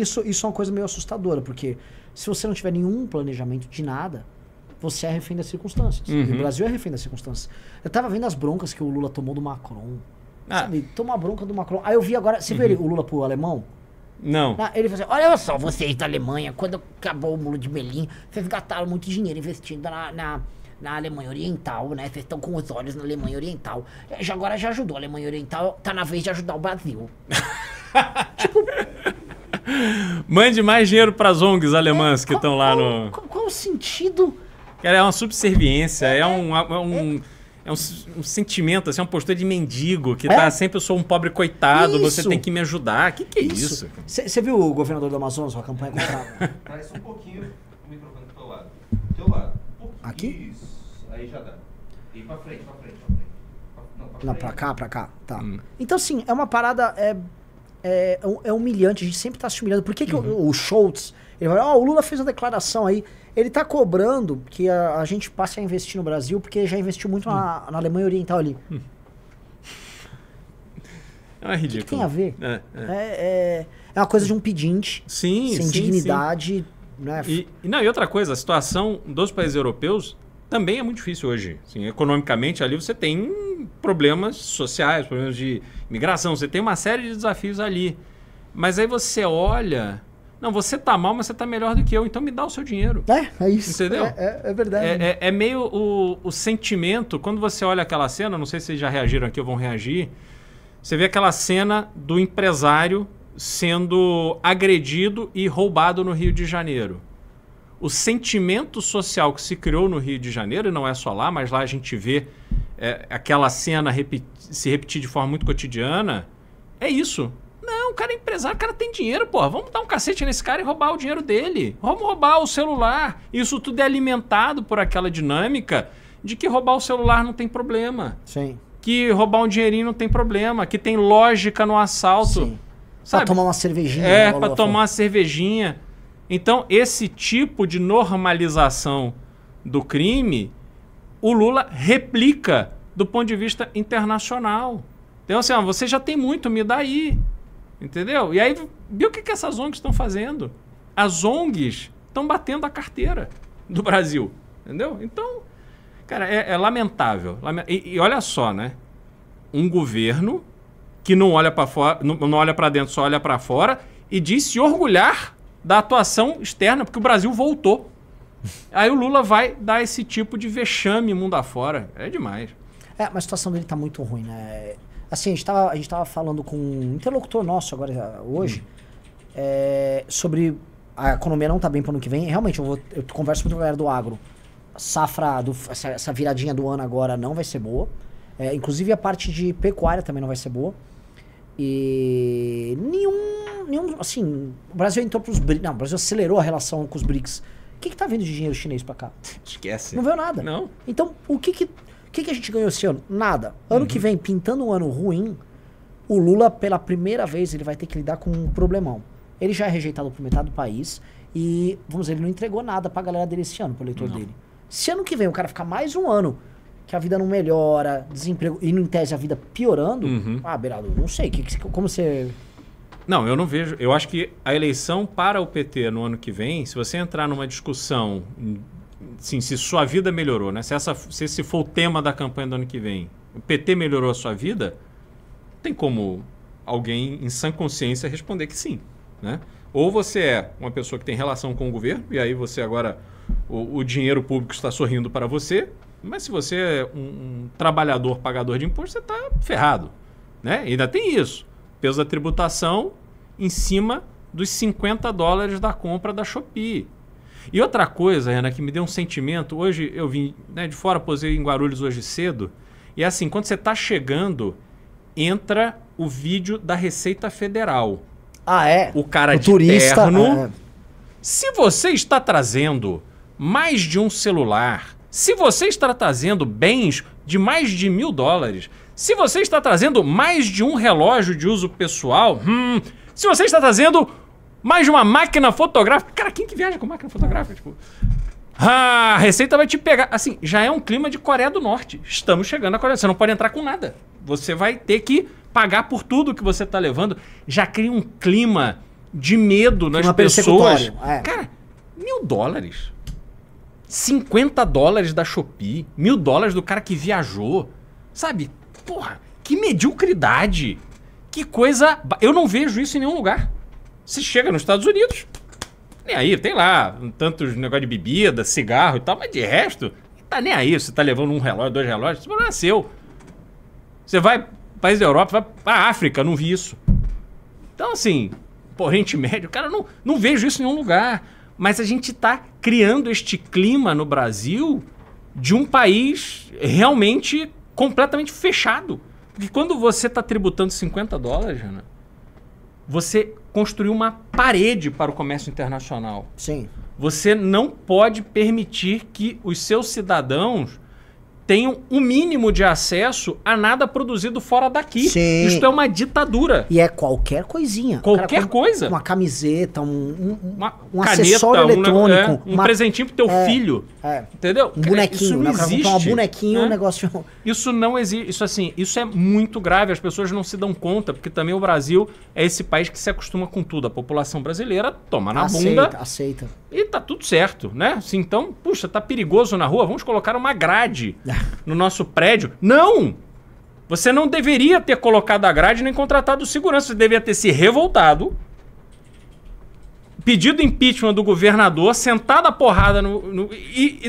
Isso, isso é uma coisa meio assustadora, porque se você não tiver nenhum planejamento de nada, você é refém das circunstâncias. Uhum. o Brasil é refém das circunstâncias. Eu tava vendo as broncas que o Lula tomou do Macron. Ah. Sabe, tomar bronca do Macron. Aí eu vi agora. Você uhum. viu ele, uhum. o Lula pro alemão? Não. Ah, ele falou assim: olha só, vocês é da Alemanha, quando acabou o muro de Berlim, vocês gastaram muito dinheiro investindo na, na na Alemanha Oriental, né? Vocês estão com os olhos na Alemanha Oriental. Já, agora já ajudou a Alemanha Oriental, tá na vez de ajudar o Brasil. tipo, Mande mais dinheiro para as ONGs alemãs é, que estão lá no. Qual, qual, o sentido? Cara, é uma subserviência, é, é, é um. É um, é um, um sentimento, assim, é uma postura de mendigo, que é? tá sempre eu sou um pobre coitado, isso. você tem que me ajudar. O que, que é isso? Você viu o governador do Amazonas, a campanha contra. Parece um pouquinho o microfone do teu lado. Do teu lado. Um Aqui? Isso. Aí já dá. E pra frente, pra frente, pra frente. Não, pra, Não, pra cá, pra cá. Tá. Hum. Então, sim, é uma parada. É é, é, é humilhante, a gente sempre está se humilhando. Por que, que uhum. o, o Schultz, ele vai, ó, oh, o Lula fez uma declaração aí, ele está cobrando que a, a, gente passe a investir no Brasil, porque já investiu muito uhum. na, na, Alemanha Oriental ali. Uhum. É ridículo. O que, que tem a ver? É é. é, é. é, uma coisa de um pedinte, sim, sem sim, dignidade. Sim. Né? E, não, e outra coisa, a situação dos países europeus também é muito difícil hoje. Assim, economicamente, ali você tem problemas sociais, problemas de Migração, você tem uma série de desafios ali. Mas aí você olha. Não, você tá mal, mas você tá melhor do que eu, então me dá o seu dinheiro. É, é isso. Entendeu? É, é, é verdade. É, é, é meio o, o sentimento, quando você olha aquela cena, não sei se vocês já reagiram aqui ou vão reagir, você vê aquela cena do empresário sendo agredido e roubado no Rio de Janeiro. O sentimento social que se criou no Rio de Janeiro, e não é só lá, mas lá a gente vê é, aquela cena repeti se repetir de forma muito cotidiana, é isso. Não, o cara é empresário, o cara tem dinheiro, porra. Vamos dar um cacete nesse cara e roubar o dinheiro dele. Vamos roubar o celular. Isso tudo é alimentado por aquela dinâmica de que roubar o celular não tem problema. Sim. Que roubar um dinheirinho não tem problema. Que tem lógica no assalto. Sim. Pra tomar uma cervejinha. É, né, pra tomar uma cervejinha. Então, esse tipo de normalização do crime o Lula replica do ponto de vista internacional. Então, assim, ó, você já tem muito, me dá aí. Entendeu? E aí, viu o que, que essas ONGs estão fazendo? As ONGs estão batendo a carteira do Brasil. Entendeu? Então, cara, é, é lamentável. E, e, olha só, né? Um governo que não olha para fora, não, olha para dentro, só olha para fora e diz se orgulhar da atuação externa, porque o Brasil voltou. Aí o Lula vai dar esse tipo de vexame mundo afora. É demais. É, mas a situação dele tá muito ruim, né? Assim, a gente tava, a gente tava falando com um interlocutor nosso agora, hoje, hum. é, sobre a economia não tá bem pro ano que vem. Realmente, eu, vou, eu converso muito com a galera do agro. safra, do, essa, essa, viradinha do ano agora não vai ser boa. É, inclusive, a parte de pecuária também não vai ser boa. E nenhum, nenhum assim, o Brasil entrou pros BRICS, não, o Brasil acelerou a relação com os BRICS que tá vindo de dinheiro chinês para cá? Esquece. Não veio nada. Não. Então, o que, que, que, que a gente ganhou esse ano? Nada. Ano uhum. que vem, pintando um ano ruim, o Lula, pela primeira vez, ele vai ter que lidar com um problemão. Ele já é rejeitado por metade do país e, vamos dizer, ele não entregou nada para a galera dele esse ano, pro eleitor não. dele. Se ano que vem o cara ficar mais um ano que a vida não melhora, desemprego, e em tese a vida piorando, uhum. ah, Beraldo, não sei, que, que, como você... Não, eu não vejo. Eu acho que a eleição para o PT no ano que vem, se você entrar numa discussão, sim, se sua vida melhorou, né? Se, essa, se esse for o tema da campanha do ano que vem, o PT melhorou a sua vida, tem como alguém em sã consciência responder que sim, né? Ou você é uma pessoa que tem relação com o governo e aí você agora o, o dinheiro público está sorrindo para você, mas se você é um, um trabalhador pagador de imposto, você está ferrado, né? ainda tem isso peso da tributação em cima dos 50 dólares da compra da Shopee. E outra coisa, Ana, que me deu um sentimento, hoje eu vim né, de fora, posei em Guarulhos hoje cedo, e é assim, quando você está chegando, entra o vídeo da Receita Federal. Ah, é? O cara o de turista, terno. É. Se você está trazendo mais de um celular, se você está trazendo bens de mais de mil dólares, se você está trazendo mais de um relógio de uso pessoal, hum, se você está trazendo mais de uma máquina fotográfica, cara, quem que viaja com máquina fotográfica? Tipo, ah, a receita vai te pegar. Assim, já é um clima de Coreia do Norte. Estamos chegando à Coreia. Você não pode entrar com nada. Você vai ter que pagar por tudo que você está levando. Já cria um clima de medo nas clima pessoas. É. Cara, mil dólares. 50 dólares da Shopee, mil dólares do cara que viajou. Sabe, Porra, que mediocridade. Que coisa. Eu não vejo isso em nenhum lugar. Você chega nos Estados Unidos, nem aí, tem lá tantos negócio de bebida, cigarro e tal, mas de resto, tá nem aí. Você tá levando um relógio, dois relógios, esse problema é seu. Você vai país da Europa, vai pra África, não vi isso. Então, assim, porrente Médio, cara, não, não vejo isso em nenhum lugar. Mas a gente tá criando este clima no Brasil de um país realmente completamente fechado. Porque quando você está tributando 50 dólares, Jana, você construiu uma parede para o comércio internacional. Sim. Você não pode permitir que os seus cidadãos tenham o um mínimo de acesso a nada produzido fora daqui. Sim. Isto é uma ditadura. E é qualquer coisinha. Qualquer Cara, coisa. Uma camiseta, um, um, uma um caneta, acessório eletrônico. É, um, é, uma... um presentinho pro teu é, filho. É. Entendeu? Um bonequinho. Isso não né? existe. Um bonequinho, é. um negócio... Isso não existe. Isso assim, isso é muito grave. As pessoas não se dão conta, porque também o Brasil é esse país que se acostuma com tudo. A população brasileira toma na aceita, bunda. Aceita, aceita. E tá tudo certo, né? Assim, então, puxa, tá perigoso na rua, vamos colocar uma grade. É no nosso prédio. Não! Você não deveria ter colocado a grade nem contratado segurança. Você deveria ter se revoltado, pedido impeachment do governador, sentado a porrada no, no e, e,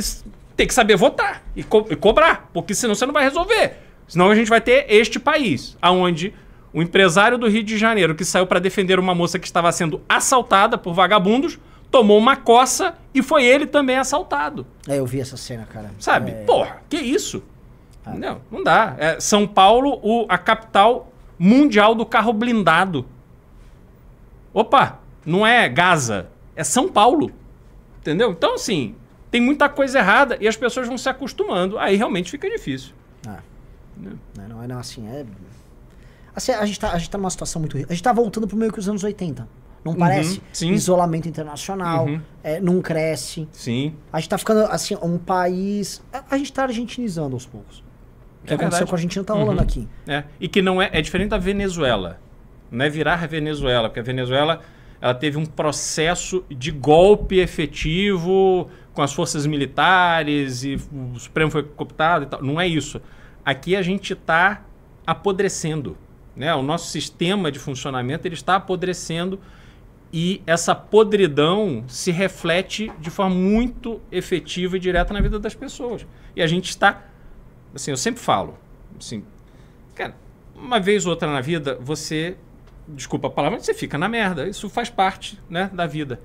ter que saber votar e, co e cobrar, porque senão você não vai resolver. Senão a gente vai ter este país, aonde o empresário do Rio de Janeiro que saiu para defender uma moça que estava sendo assaltada por vagabundos tomou uma coça e foi ele também assaltado. É, eu vi essa cena, cara. Sabe? É... Porra, que isso? Ah. Não, não dá. É São Paulo, o, a capital mundial do carro blindado. Opa, não é Gaza, é São Paulo. Entendeu? Então, assim, tem muita coisa errada e as pessoas vão se acostumando. Aí realmente fica difícil. Ah. Não, não, não, assim, é. Assim, a, gente tá, a gente tá numa situação muito. A gente tá voltando pro meio que os anos 80. Não uhum, parece? Uhum, sim. Isolamento internacional, uhum. é, não cresce. Sim. A gente tá ficando, assim, um país. A, gente tá argentinizando aos poucos. O que é aconteceu verdade. com a Argentina tá rolando uhum. aqui. É. E que não é. É diferente da Venezuela. Não é virar a Venezuela, porque a Venezuela ela teve um processo de golpe efetivo com as forças militares e o Supremo foi cooptado e tal. Não é isso. Aqui a gente está apodrecendo. Né? O nosso sistema de funcionamento ele está apodrecendo e essa podridão se reflete de forma muito efetiva e direta na vida das pessoas. E a gente está. Assim, eu sempre falo. Assim, cara, uma vez ou outra na vida, você. Desculpa a palavra, você fica na merda. Isso faz parte né, da vida.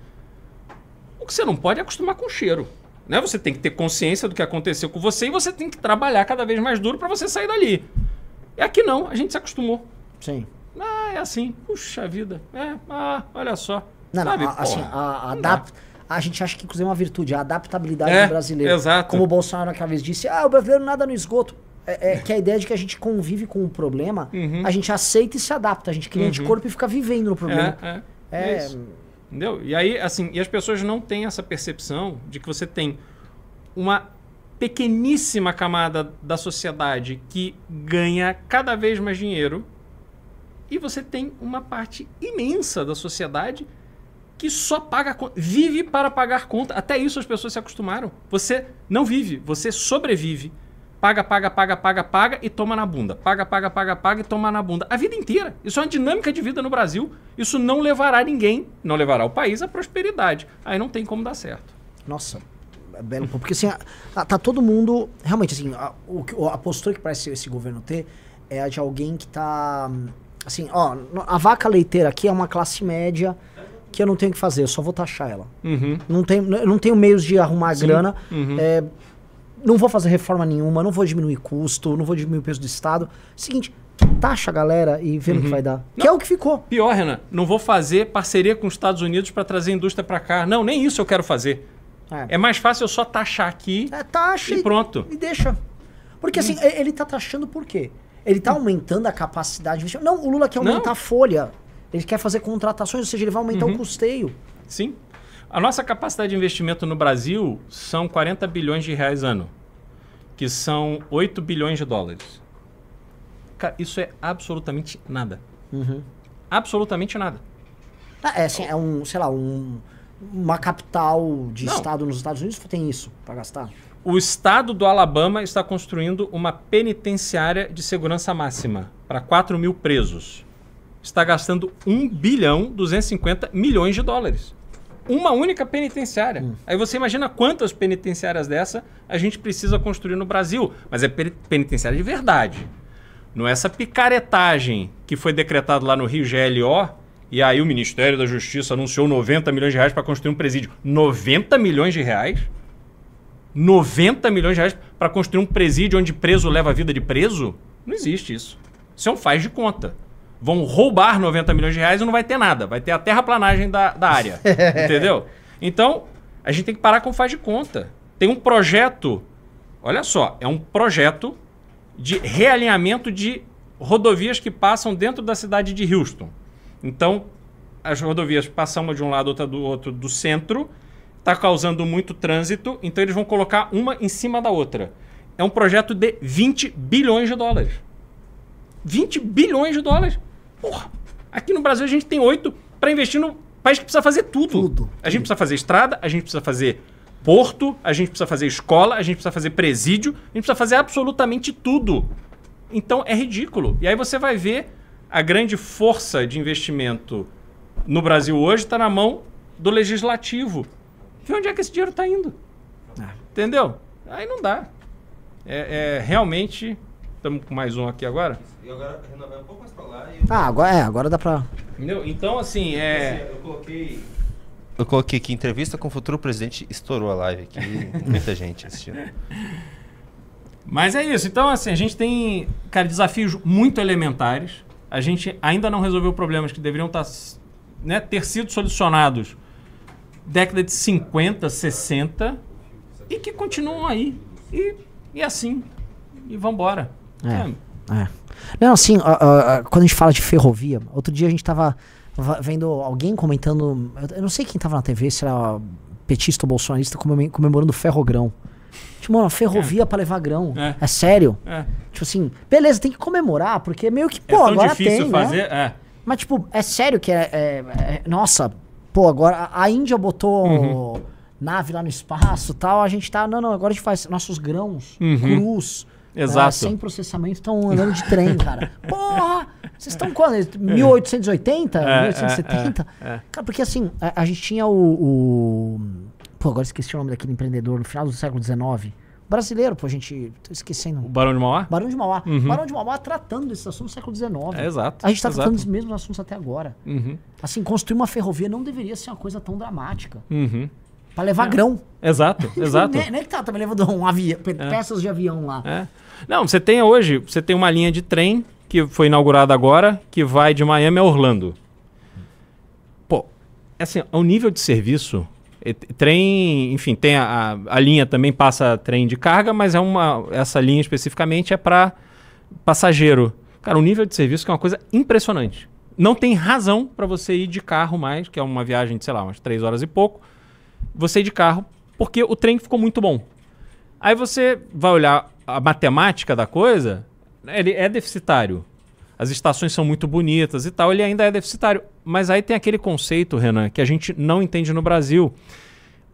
O que você não pode é acostumar com o cheiro. Né? Você tem que ter consciência do que aconteceu com você e você tem que trabalhar cada vez mais duro para você sair dali. É aqui não, a gente se acostumou. Sim. Ah, é assim. Puxa vida. É, ah, olha só. Não, Sabe, assim, não, assim, a, a gente acha que inclusive é uma virtude, a adaptabilidade é, do brasileiro. Exato. Como o Bolsonaro aquela vez disse, ah, o brasileiro nada no esgoto. É, é, que a ideia é de que a gente convive com o problema, uhum. a gente aceita e se adapta, a gente cria uhum. de corpo e fica vivendo no problema. É, é, é... é Entendeu? E aí, assim, e as pessoas não têm essa percepção de que você tem uma pequeníssima camada da sociedade que ganha cada vez mais dinheiro e você tem uma parte imensa da sociedade que só paga vive para pagar conta. Até isso as pessoas se acostumaram. Você não vive, você sobrevive. Paga, paga, paga, paga, paga e toma na bunda. Paga, paga, paga, paga e toma na bunda. A vida inteira. Isso é uma dinâmica de vida no Brasil. Isso não levará ninguém, não levará o país à prosperidade. Aí não tem como dar certo. Nossa, é belo porque assim, a, a, tá todo mundo realmente assim, a, o, a postura que parece esse governo ter é a de alguém que tá hum, assim, ó, a vaca leiteira aqui é uma classe média que eu não tenho que fazer, eu só vou taxar ela. Uhum. Não tenho, não tenho meios de arrumar Sim. grana. Uhum. É, não vou fazer reforma nenhuma, não vou diminuir custo, não vou diminuir o peso do Estado. Seguinte, taxa a galera e vê uhum. que vai dar. Não, que é o que ficou. Pior, Renan, não vou fazer parceria com os Estados Unidos para trazer indústria para cá. Não, nem isso eu quero fazer. É. é mais fácil eu só taxar aqui é, taxa e, e pronto. E deixa. Porque hum. assim, ele está taxando por quê? Ele tá aumentando a capacidade de investimento. Não, o Lula quer aumentar Não. a folha. Ele quer fazer contratações, ou seja, ele vai aumentar uhum. o custeio. Sim. A nossa capacidade de investimento no Brasil são 40 bilhões de reais ano, que são 8 bilhões de dólares. Cara, isso é absolutamente nada. Uhum. Absolutamente nada. Ah, é, assim, é um, sei lá, um, uma capital de Não. estado nos Estados Unidos tem isso para gastar? O estado do Alabama está construindo uma penitenciária de segurança máxima para 4 mil presos. Está gastando 1 bilhão 250 milhões de dólares. Uma única penitenciária. Hum. Aí você imagina quantas penitenciárias dessa a gente precisa construir no Brasil. Mas é penitenciária de verdade. Não é essa picaretagem que foi decretado lá no Rio GLO e aí o Ministério da Justiça anunciou 90 milhões de reais para construir um presídio. 90 milhões de reais? 90 milhões de reais para construir um presídio onde preso leva a vida de preso? Não existe isso. Isso é um faz de conta. Vão roubar 90 milhões de reais e não vai ter nada. Vai ter a terraplanagem da, da área. entendeu? Então, a gente tem que parar com faz de conta. Tem um projeto, olha só, é um projeto de realinhamento de rodovias que passam dentro da cidade de Houston. Então, as rodovias passam uma de um lado, outra do outro do centro está causando muito trânsito, então eles vão colocar uma em cima da outra. É um projeto de 20 bilhões de dólares. 20 bilhões de dólares. Porra, aqui no Brasil a gente tem oito para investir no país que precisa fazer tudo. tudo. A gente precisa fazer estrada, a gente precisa fazer porto, a gente precisa fazer escola, a gente precisa fazer presídio, a gente precisa fazer absolutamente tudo. Então é ridículo. E aí você vai ver a grande força de investimento no Brasil hoje está na mão do legislativo. Vê onde é que esse dinheiro está indo. Ah. Entendeu? Aí não dá. É, é realmente. Estamos com mais um aqui agora. E agora renovar um pouco mais para lá. Eu... Ah, agora, é, agora dá para. Entendeu? Então, assim, é. Assim, eu coloquei. Eu coloquei aqui entrevista com o futuro presidente, estourou a live aqui, muita gente assistindo. Mas é isso. Então, assim, a gente tem, cara, desafios muito elementares. A gente ainda não resolveu problemas que deveriam estar, tá né, ter sido solucionados década de 50, 60 e que continuam aí. E, e assim. E vambora. É. é. é. Não, assim, uh, uh, quando a gente fala de ferrovia, outro dia a gente tava vendo alguém comentando. Eu não sei quem tava na TV, se era petista ou bolsonarista, comemorando o ferrogrão. Tipo, mano, ferrovia é. pra levar grão. É, é sério? É. Tipo assim, beleza, tem que comemorar, porque meio que, pô, é tão agora difícil tem. Né? Fazer, né? é. Mas, tipo, é sério que é. é, é nossa, pô, agora a Índia botou uhum. nave lá no espaço tal, a gente tá, não, não, agora a gente faz nossos grãos uhum. Né, Exato. sem processamento, estão andando de trem, cara. Porra! Vocês estão quando? 1880? É, 1870? É, é, é, é, cara, porque assim, a, a gente tinha o, o, Pô, agora esqueci o nome daquele empreendedor no final do século XIX brasileiro, pô, a gente. Tô esquecendo. O Barão de Mauá? Barão de Mauá. Uhum. Barão de Mauá tratando desse assunto no século XIX. É, exato. A gente está tratando os mesmos assuntos até agora. Uhum. Assim, construir uma ferrovia não deveria ser uma coisa tão dramática. Uhum. Pra levar é. grão. Exato, exato. Nem, é, é que tá também tá levando um avião, é. peças é. de avião lá. É. Não, você tem hoje, você tem uma linha de trem que foi inaugurada agora, que vai de Miami a Orlando. Pô, assim, o nível de serviço trem, enfim, tem a, a, linha também passa trem de carga, mas é uma essa linha especificamente é para passageiro. Cara, o nível de serviço que é uma coisa impressionante. Não tem razão para você ir de carro mais, que é uma viagem de, sei lá, umas três horas e pouco, você ir de carro, porque o trem ficou muito bom. Aí você vai olhar a matemática da coisa, ele é deficitário as estações são muito bonitas e tal, ele ainda é deficitário. Mas aí tem aquele conceito, Renan, que a gente não entende no Brasil.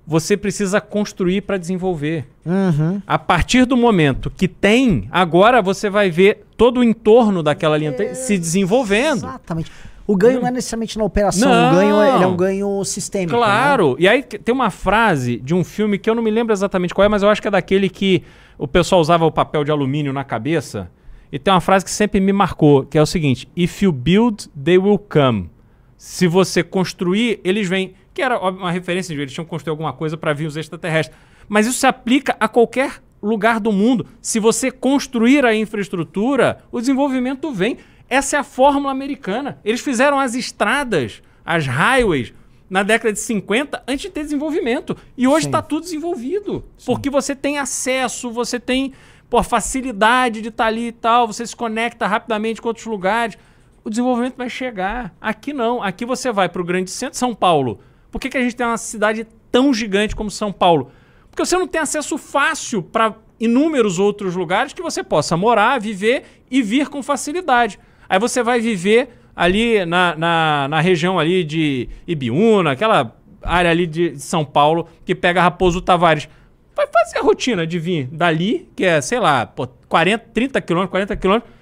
Você precisa construir para desenvolver. Uhum. A partir do momento que tem, agora você vai ver todo o entorno daquela linha é... se desenvolvendo. Exatamente. O ganho não, não é necessariamente na operação, não. o ganho é, é, um ganho sistêmico. Né? Claro. Né? E aí tem uma frase de um filme que eu não me lembro exatamente qual é, mas eu acho que é daquele que o pessoal usava o papel de alumínio na cabeça. E tem uma frase que sempre me marcou, que é o seguinte: If you build, they will come. Se você construir, eles vêm. Que era uma referência de eles tinham construído alguma coisa para vir os extraterrestres. Mas isso se aplica a qualquer lugar do mundo. Se você construir a infraestrutura, o desenvolvimento vem. Essa é a fórmula americana. Eles fizeram as estradas, as highways, na década de 50 antes de ter desenvolvimento. E hoje está tudo desenvolvido. Sim. Porque você tem acesso, você tem Pô, facilidade de estar tá ali e tal, você se conecta rapidamente com outros lugares. O desenvolvimento vai chegar. Aqui não. Aqui você vai para o grande centro, São Paulo. Por que, que a gente tem uma cidade tão gigante como São Paulo? Porque você não tem acesso fácil para inúmeros outros lugares que você possa morar, viver e vir com facilidade. Aí você vai viver ali na, na, na, região ali de Ibiúna, aquela área ali de São Paulo que pega Raposo Tavares vai fazer a rotina de vir dali, que é, sei lá, pô, 40, 30 quilômetros, 40 quilômetros.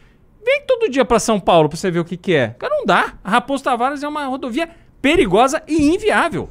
Vem todo dia para São Paulo para você ver o que, que é. Cara, não dá. A Raposo Tavares é uma rodovia perigosa e inviável.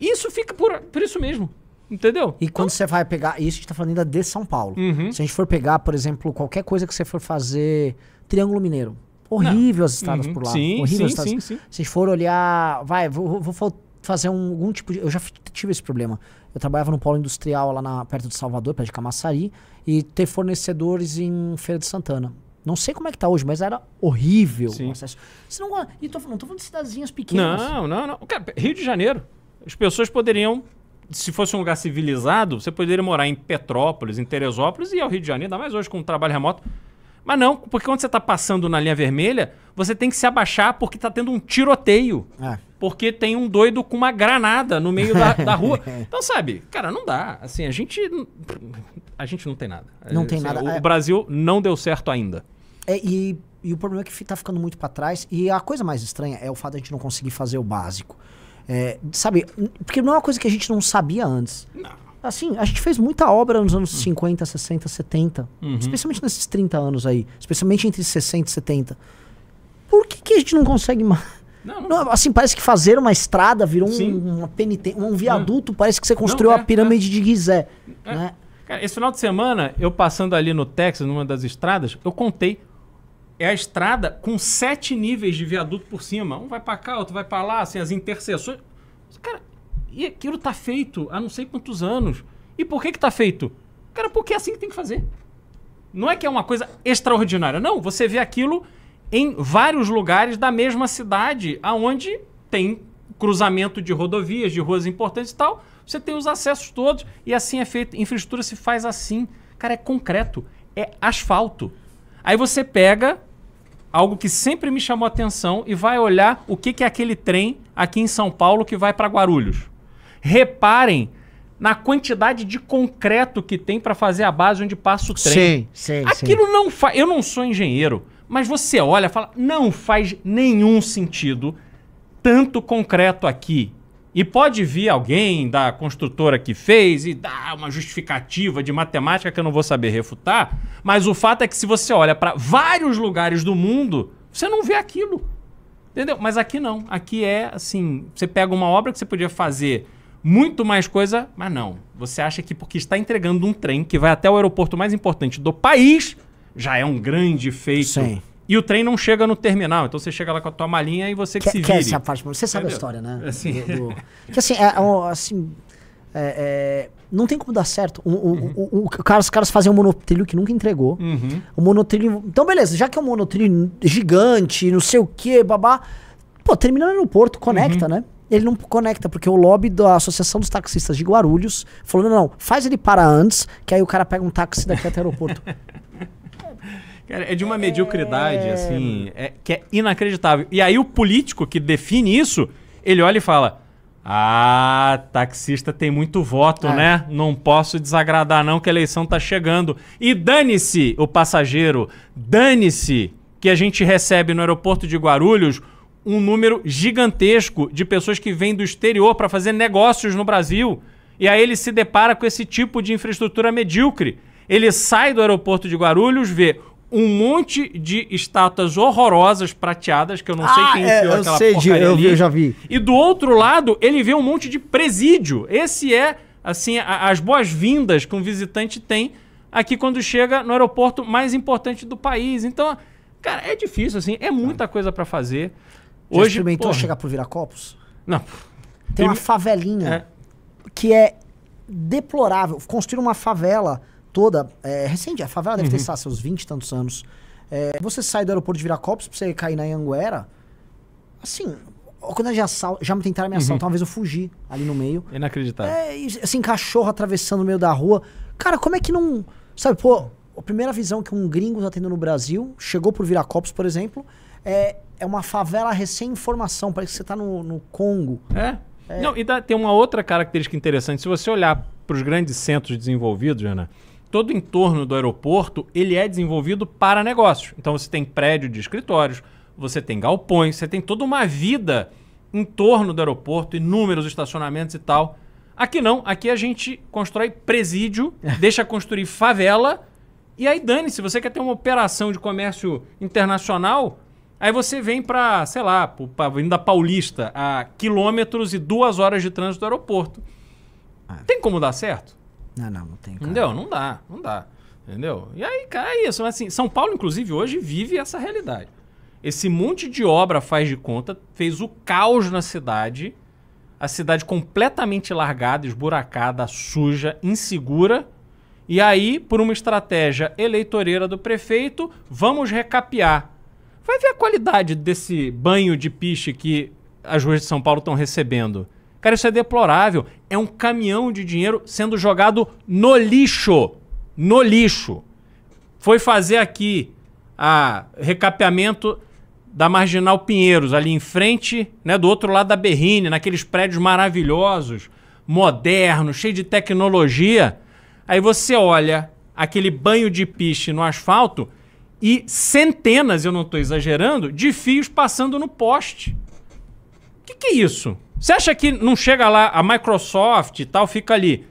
Isso fica por, por isso mesmo. Entendeu? E quando então, você vai pegar. Isso a gente tá falando ainda de São Paulo. Uhum. Se a gente for pegar, por exemplo, qualquer coisa que você for fazer. Triângulo Mineiro. Horrível não. as estradas uhum. por lá. Sim, Horrível sim, as estradas. Sim, sim. Se for olhar. Vai, vou, vou fazer um, algum tipo de. Eu já tive esse problema. Eu trabalhava no polo industrial lá na, perto de Salvador, perto de Camaçari, e ter fornecedores em Feira de Santana. Não sei como é que tá hoje, mas era horrível Sim. o acesso. Você não, e tô, não tô falando de cidadezinhas pequenas. Não, não, não. Cara, Rio de Janeiro, as pessoas poderiam, se fosse um lugar civilizado, você poderia morar em Petrópolis, em Teresópolis e ao Rio de Janeiro, ainda mais hoje com o trabalho remoto. Mas não, porque quando você está passando na linha vermelha, você tem que se abaixar porque está tendo um tiroteio. É porque tem um doido com uma granada no meio da, da rua. Então, sabe, cara, não dá. Assim, a gente. A gente não tem nada. Não assim, tem nada. O é. Brasil não deu certo ainda. É, e, e o problema é que tá ficando muito para trás. E a coisa mais estranha é o fato de a gente não conseguir fazer o básico. É, sabe, porque não é uma coisa que a gente não sabia antes. Não. Assim, a gente fez muita obra nos anos 50, 60, 70. Uhum. Especialmente nesses 30 anos aí. Especialmente entre 60 e 70. Por que, que a gente não consegue mais? Não, não. assim, parece que fazer uma estrada virou um, uma um viaduto, parece que você construiu não, é, a pirâmide é. de Gizé. É. Né? Cara, esse final de semana, eu passando ali no Texas, numa das estradas, eu contei. É a estrada com sete níveis de viaduto por cima. Um vai para cá, outro vai para lá, assim, as interseções. Cara, e aquilo tá feito há não sei quantos anos. E por que que tá feito? Cara, porque é assim que tem que fazer. Não é que é uma coisa extraordinária. Não, você vê aquilo em vários lugares da mesma cidade, aonde tem cruzamento de rodovias, de ruas importantes e tal, você tem os acessos todos e assim é feito. Infraestrutura se faz assim. Cara, é concreto, é asfalto. Aí você pega algo que sempre me chamou atenção e vai olhar o que, que é aquele trem aqui em São Paulo que vai para Guarulhos. Reparem na quantidade de concreto que tem para fazer a base onde passa o trem. Sim, sim, Aquilo sim. não faz. Eu não sou engenheiro. Mas você olha e fala, não faz nenhum sentido tanto concreto aqui. E pode vir alguém da construtora que fez e dar uma justificativa de matemática que eu não vou saber refutar, mas o fato é que se você olha para vários lugares do mundo, você não vê aquilo. Entendeu? Mas aqui não. Aqui é assim: você pega uma obra que você podia fazer muito mais coisa, mas não. Você acha que porque está entregando um trem que vai até o aeroporto mais importante do país, já é um grande feito. Sim. E o trem não chega no terminal, então você chega lá com a tua malinha e você que, que se vire. Que essa parte, você sabe a história, né? Assim. Do, do... Que assim, é, é assim é, é, não tem como dar certo. O, uhum. o, o, o cara, os caras fazem um monotrilho que nunca entregou. Uhum. O monotrilho. Então, beleza, já que é um monotrilho gigante, não sei o que, babá. Pô, termina no aeroporto, conecta, uhum. né? Ele não conecta, porque o lobby da Associação dos Taxistas de Guarulhos falou: não, não, faz ele para antes, que aí o cara pega um táxi daqui até o aeroporto. Cara, é de uma mediocridade, é... assim, é, que é inacreditável. E aí o político que define isso, ele olha e fala: Ah, taxista tem muito voto, é. né? Não posso desagradar, não, que a eleição tá chegando. E dane-se o passageiro, dane-se que a gente recebe no aeroporto de Guarulhos um número gigantesco de pessoas que vêm do exterior para fazer negócios no Brasil. E aí ele se depara com esse tipo de infraestrutura medíocre. Ele sai do aeroporto de Guarulhos, vê um monte de estátuas horrorosas prateadas, que eu não sei ah, quem é, enfiou eu aquela sei, porcaria eu, ali. eu já vi. E do outro lado, ele vê um monte de presídio. Esse é, assim, a, as boas-vindas que um visitante tem aqui quando chega no aeroporto mais importante do país. Então, cara, é difícil, assim, é muita coisa para fazer. Já Hoje, experimentou porra, chegar por Viracopos? Não. Tem uma favelinha é. que é deplorável. Construir uma favela toda é recente. A favela deve uhum. ter, sei seus 20 e tantos anos. É, você sai do aeroporto de Viracopos pra você cair na Anguera. Assim, quando já, assal... já me tentaram me assaltar, uhum. uma vez eu fugi ali no meio. Inacreditável. É, assim, cachorro atravessando o meio da rua. Cara, como é que não. Sabe, pô, a primeira visão que um gringo tá tendo no Brasil, chegou por Viracopos, por exemplo, é, é uma favela recém-informação. Parece que você tá no, no Congo. É. é. Não, e dá, tem uma outra característica interessante. Se você olhar para os grandes centros desenvolvidos, Ana, né? todo o entorno do aeroporto ele é desenvolvido para negócios. Então você tem prédio de escritórios, você tem galpões, você tem toda uma vida em torno do aeroporto, inúmeros estacionamentos e tal. Aqui não, aqui a gente constrói presídio, deixa construir favela e aí dane, se você quer ter uma operação de comércio internacional, aí você vem para, sei lá, vindo da Paulista, a quilômetros e duas horas de trânsito do aeroporto. Ah. Tem como dar certo? Não, não, não tem. Cara. Entendeu? Não dá, não dá. Entendeu? E aí, cara, é isso. assim, São Paulo, inclusive, hoje vive essa realidade. Esse monte de obra faz de conta, fez o caos na cidade, a cidade completamente largada, esburacada, suja, insegura. E aí, por uma estratégia eleitoreira do prefeito, vamos recapear. Vai ver a qualidade desse banho de piche que as ruas de São Paulo estão recebendo. Cara, isso é deplorável. É um caminhão de dinheiro sendo jogado no lixo. No lixo. Foi fazer aqui a recapeamento da Marginal Pinheiros, ali em frente, né, do outro lado da Berrine, naqueles prédios maravilhosos, modernos, cheios de tecnologia. Aí você olha aquele banho de piche no asfalto e centenas, eu não estou exagerando, de fios passando no poste que, que é isso? Você acha que não chega lá a Microsoft e tal, fica ali.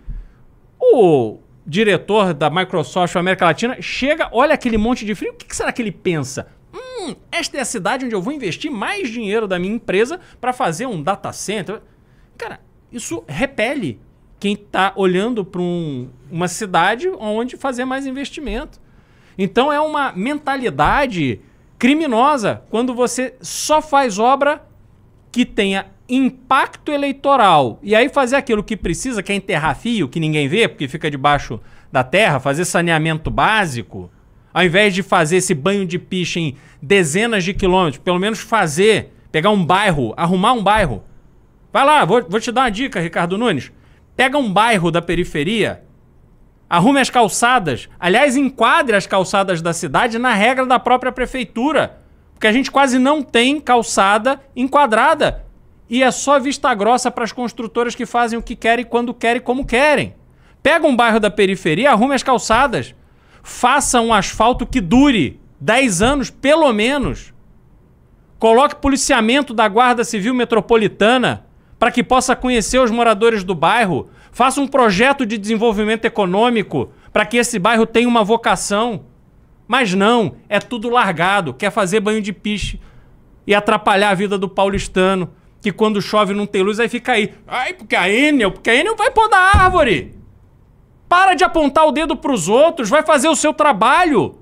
O diretor da Microsoft América Latina chega, olha aquele monte de frio, o que, que será que ele pensa? Hum, esta é a cidade onde eu vou investir mais dinheiro da minha empresa para fazer um data center. Cara, isso repele quem está olhando para um, uma cidade onde fazer mais investimento. Então é uma mentalidade criminosa quando você só faz obra que tenha impacto eleitoral. E aí fazer aquilo que precisa, que é enterrar fio, que ninguém vê, porque fica debaixo da terra, fazer saneamento básico, ao invés de fazer esse banho de picha em dezenas de quilômetros, pelo menos fazer, pegar um bairro, arrumar um bairro. Vai lá, vou, vou te dar uma dica, Ricardo Nunes. Pega um bairro da periferia, arrume as calçadas, aliás, enquadre as calçadas da cidade na regra da própria prefeitura porque a gente quase não tem calçada enquadrada e é só vista grossa para as construtoras que fazem o que querem, quando querem, como querem. Pega um bairro da periferia, arrume as calçadas, faça um asfalto que dure 10 anos, pelo menos. Coloque policiamento da Guarda Civil Metropolitana para que possa conhecer os moradores do bairro. Faça um projeto de desenvolvimento econômico para que esse bairro tenha uma vocação. Mas não, é tudo largado, quer fazer banho de piche e atrapalhar a vida do paulistano, que quando chove não tem luz, aí fica aí. Ai, porque a Enel, porque a Enel vai pôr da árvore. Para de apontar o dedo para os outros, vai fazer o seu trabalho.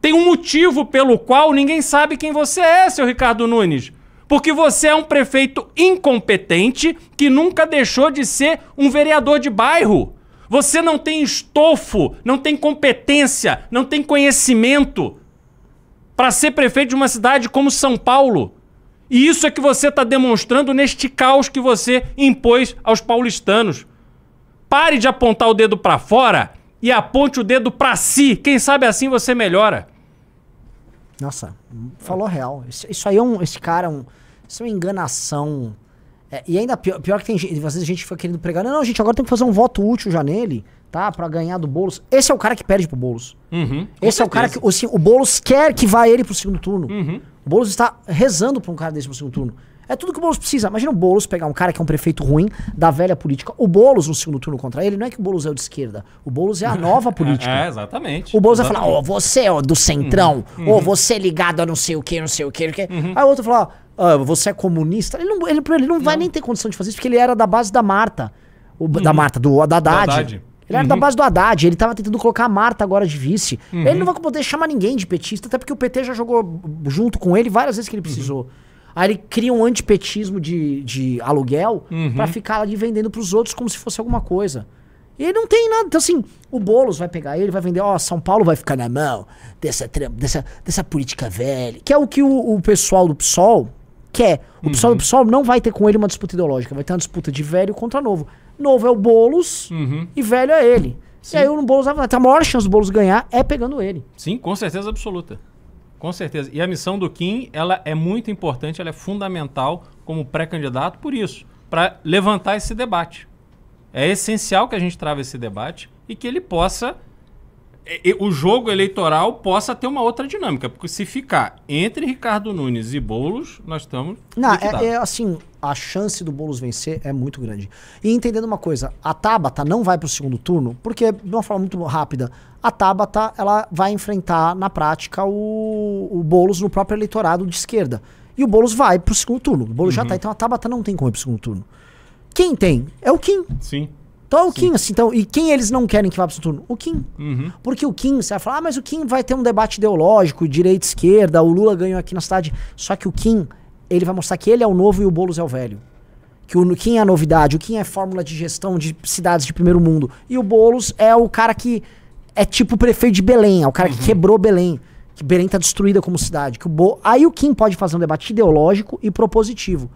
Tem um motivo pelo qual ninguém sabe quem você é, seu Ricardo Nunes. Porque você é um prefeito incompetente que nunca deixou de ser um vereador de bairro. Você não tem estofo, não tem competência, não tem conhecimento para ser prefeito de uma cidade como São Paulo. E isso é que você está demonstrando neste caos que você impôs aos paulistanos. Pare de apontar o dedo para fora e aponte o dedo para si. Quem sabe assim você melhora. Nossa, falou real. Isso, aí é um. Esse cara é um. Isso é uma enganação é, e ainda pior, pior que tem gente, às vezes a gente foi querendo pregar, não, não, gente, agora tem que fazer um voto útil já nele, tá? Pra ganhar do Boulos. Esse é o cara que perde pro Boulos. Uhum, Esse certeza. é o cara que, assim, o Boulos quer que vá ele pro segundo turno. Uhum. O Boulos está rezando pra um cara desse pro segundo turno. É tudo que o Boulos precisa. Imagina o Boulos pegar um cara que é um prefeito ruim, da velha política. O Boulos no segundo turno contra ele, não é que o Boulos é o de esquerda. O Boulos é a nova é, política. é, exatamente. O Boulos exatamente. vai falar, ô, oh, você, ó, é do centrão, ou uhum. oh, uhum. você é ligado a não sei o que, não sei o que, não sei o que. Uhum. Aí o outro fala, ah, você é comunista. Ele não, ele, ele não, não, vai nem ter condição de fazer isso, porque ele era da base da Marta. O, uhum. Da Marta, do Da Haddad. Ele uhum. era da uhum. base do Haddad, ele tava tentando colocar a Marta agora de vice. Uhum. Ele não vai poder chamar ninguém de petista, até porque o PT já jogou junto com ele várias vezes que ele uhum. precisou. Aí ele cria um antipetismo de, de aluguel uhum. para ficar ali vendendo para os outros como se fosse alguma coisa. E ele não tem nada. Então, assim, o Boulos vai pegar ele, vai vender, ó, oh, São Paulo vai ficar na mão dessa, dessa, dessa política velha. Que é o que o, o pessoal do PSOL quer. É, o, uhum. o PSOL não vai ter com ele uma disputa ideológica, vai ter uma disputa de velho contra novo. Novo é o Boulos uhum. e velho é ele. Sim. E aí o Boulos vai. Tá, a maior chance do Boulos ganhar é pegando ele. Sim, com certeza absoluta. Com certeza. E a missão do Kim, ela é muito importante, ela é fundamental como pré-candidato por isso, para levantar esse debate. É essencial que a gente trave esse debate e que ele possa é, é, o jogo eleitoral possa ter uma outra dinâmica, porque se ficar entre Ricardo Nunes e Bolos, nós estamos. Não, é, é, assim, a chance do Bolos vencer é muito grande. E entendendo uma coisa, a Tabata não vai para o segundo turno, porque de uma forma muito rápida, a Tabata ela vai enfrentar na prática o, o Bolos no próprio eleitorado de esquerda. E o Bolos vai para o segundo turno. O Bolos tá, uhum. já está, então a Tabata não tem como ir para o segundo turno. Quem tem? É o Kim. Sim. Então é o Kim, assim, então, e quem eles não querem que vá pro turno? O Kim. Uhum. Porque o Kim, você vai falar, ah, mas o Kim vai ter um debate ideológico, direita, esquerda, o Lula ganhou aqui na cidade. Só que o Kim, ele vai mostrar que ele é o novo e o Boulos é o velho. Que o Kim é a novidade, o Kim é fórmula de gestão de cidades de primeiro mundo. E o Boulos é o cara que é tipo o prefeito de Belém, é o cara uhum. que quebrou Belém. Que Belém tá destruída como cidade. Que o Bo... Aí o Kim pode fazer um debate ideológico e propositivo.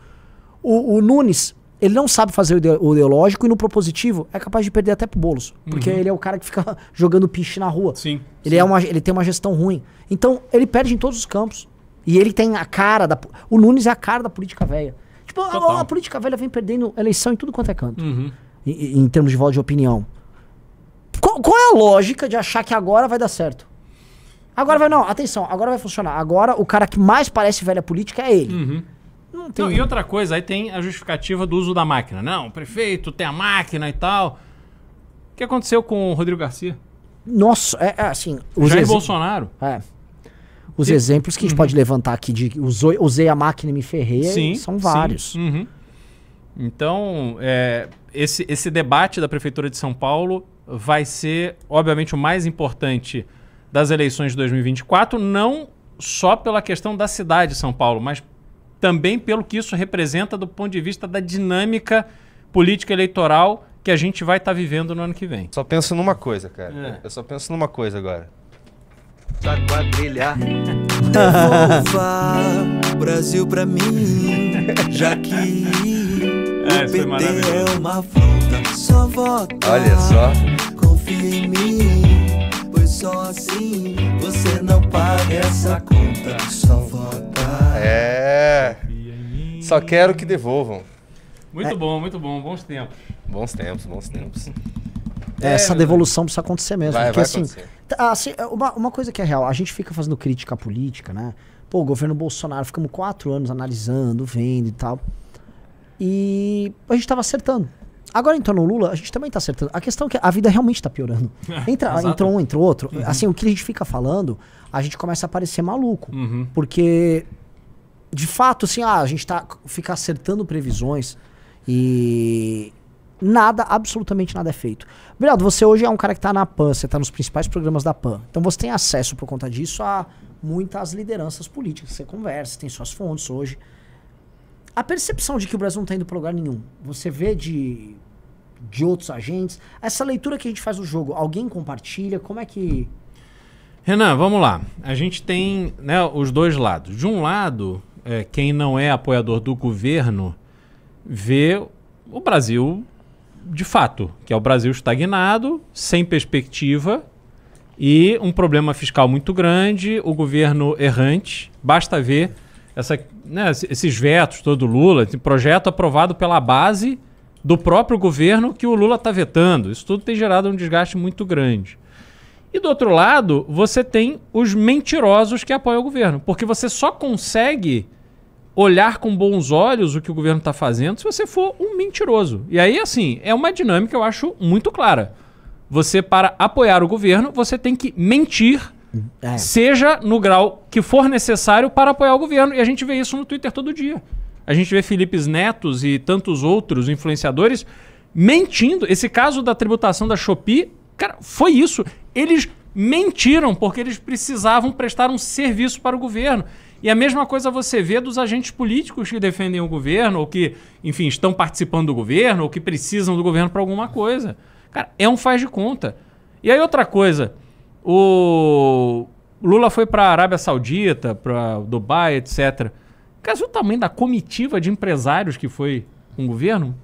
O, o Nunes ele não sabe fazer o, ide o ideológico e no propositivo é capaz de perder até pro bolos, porque uhum. ele é o cara que fica jogando piche na rua. Sim. Ele é sim. é uma, ele tem uma gestão ruim. Então ele perde em todos os campos. E ele tem a cara da o Nunes é a cara da política velha. Tipo, a, a, política velha vem perdendo eleição em tudo quanto é canto. Uhum. Em, em, termos de voto de opinião. Qual, qual é a lógica de achar que agora vai dar certo? Agora vai não, atenção, agora vai funcionar. Agora o cara que mais parece velha política é ele. Uhum não tem. Não, e outra coisa, aí tem a justificativa do uso da máquina. Não, prefeito tem a máquina e tal. O que aconteceu com o Rodrigo Garcia? Nossa, é, é assim. Os Jair Bolsonaro. É. Os e... exemplos que a gente pode uhum. levantar aqui de usou, usei a máquina e me ferrei é, sim, são vários. Sim. Uhum. Então, é, esse, esse debate da Prefeitura de São Paulo vai ser, obviamente, o mais importante das eleições de 2024, não só pela questão da cidade de São Paulo, mas também pelo que isso representa do ponto de vista da dinâmica política eleitoral que a gente vai estar tá vivendo no ano que vem. Só penso numa coisa, cara. É. Eu só penso numa coisa agora. Devolva Brasil pra mim, já que é, o PT é uma volta. Só vota. Olha só. Confia em mim só assim você não paga essa conta. Só vota. É. Só quero que devolvam. Muito é. bom, muito bom. Bons tempos. Bons tempos, bons tempos. É, é essa né? devolução precisa acontecer mesmo. Vai, porque vai assim, tá, ah, assim é, uma, uma coisa que é real, a gente fica fazendo crítica política, né? Pô, o governo Bolsonaro, ficamos quatro anos analisando, vendo e tal. E a gente estava acertando. Agora torno então, no Lula, a gente também está acertando. A questão é que a vida realmente está piorando. É, entra, entra um, entra outro. Uhum. Assim, o que a gente fica falando, a gente começa a parecer maluco. Uhum. Porque, de fato, assim, ah, a gente tá, fica acertando previsões e nada, absolutamente nada é feito. Obrigado, você hoje é um cara que está na PAN, você está nos principais programas da PAN. Então você tem acesso, por conta disso, a muitas lideranças políticas. Você conversa, tem suas fontes hoje. A percepção de que o Brasil não está indo para lugar nenhum, você vê de de outros agentes? Essa leitura que a gente faz do jogo, alguém compartilha? Como é que. Renan, vamos lá. A gente tem né, os dois lados. De um lado, é, quem não é apoiador do governo vê o Brasil de fato, que é o Brasil estagnado, sem perspectiva e um problema fiscal muito grande, o governo errante. Basta ver essa, né, esses vetos todo Lula, projeto aprovado pela base do próprio governo que o Lula está vetando. Isso tudo tem gerado um desgaste muito grande. E do outro lado, você tem os mentirosos que apoiam o governo, porque você só consegue olhar com bons olhos o que o governo está fazendo se você for um mentiroso. E aí, assim, é uma dinâmica eu acho muito clara. Você, para apoiar o governo, você tem que mentir é. seja no grau que for necessário para apoiar o governo. E a gente vê isso no Twitter todo dia. A gente vê Felipes Netos e tantos outros influenciadores mentindo. Esse caso da tributação da Shopee, cara, foi isso. Eles mentiram porque eles precisavam prestar um serviço para o governo. E a mesma coisa você vê dos agentes políticos que defendem o governo, ou que, enfim, estão participando do governo, ou que precisam do governo para alguma coisa. Cara, é um faz de conta. E aí outra coisa, o Lula foi para a Arábia Saudita, para Dubai, etc. Cara, viu o tamanho da comitiva de empresários que foi um governo?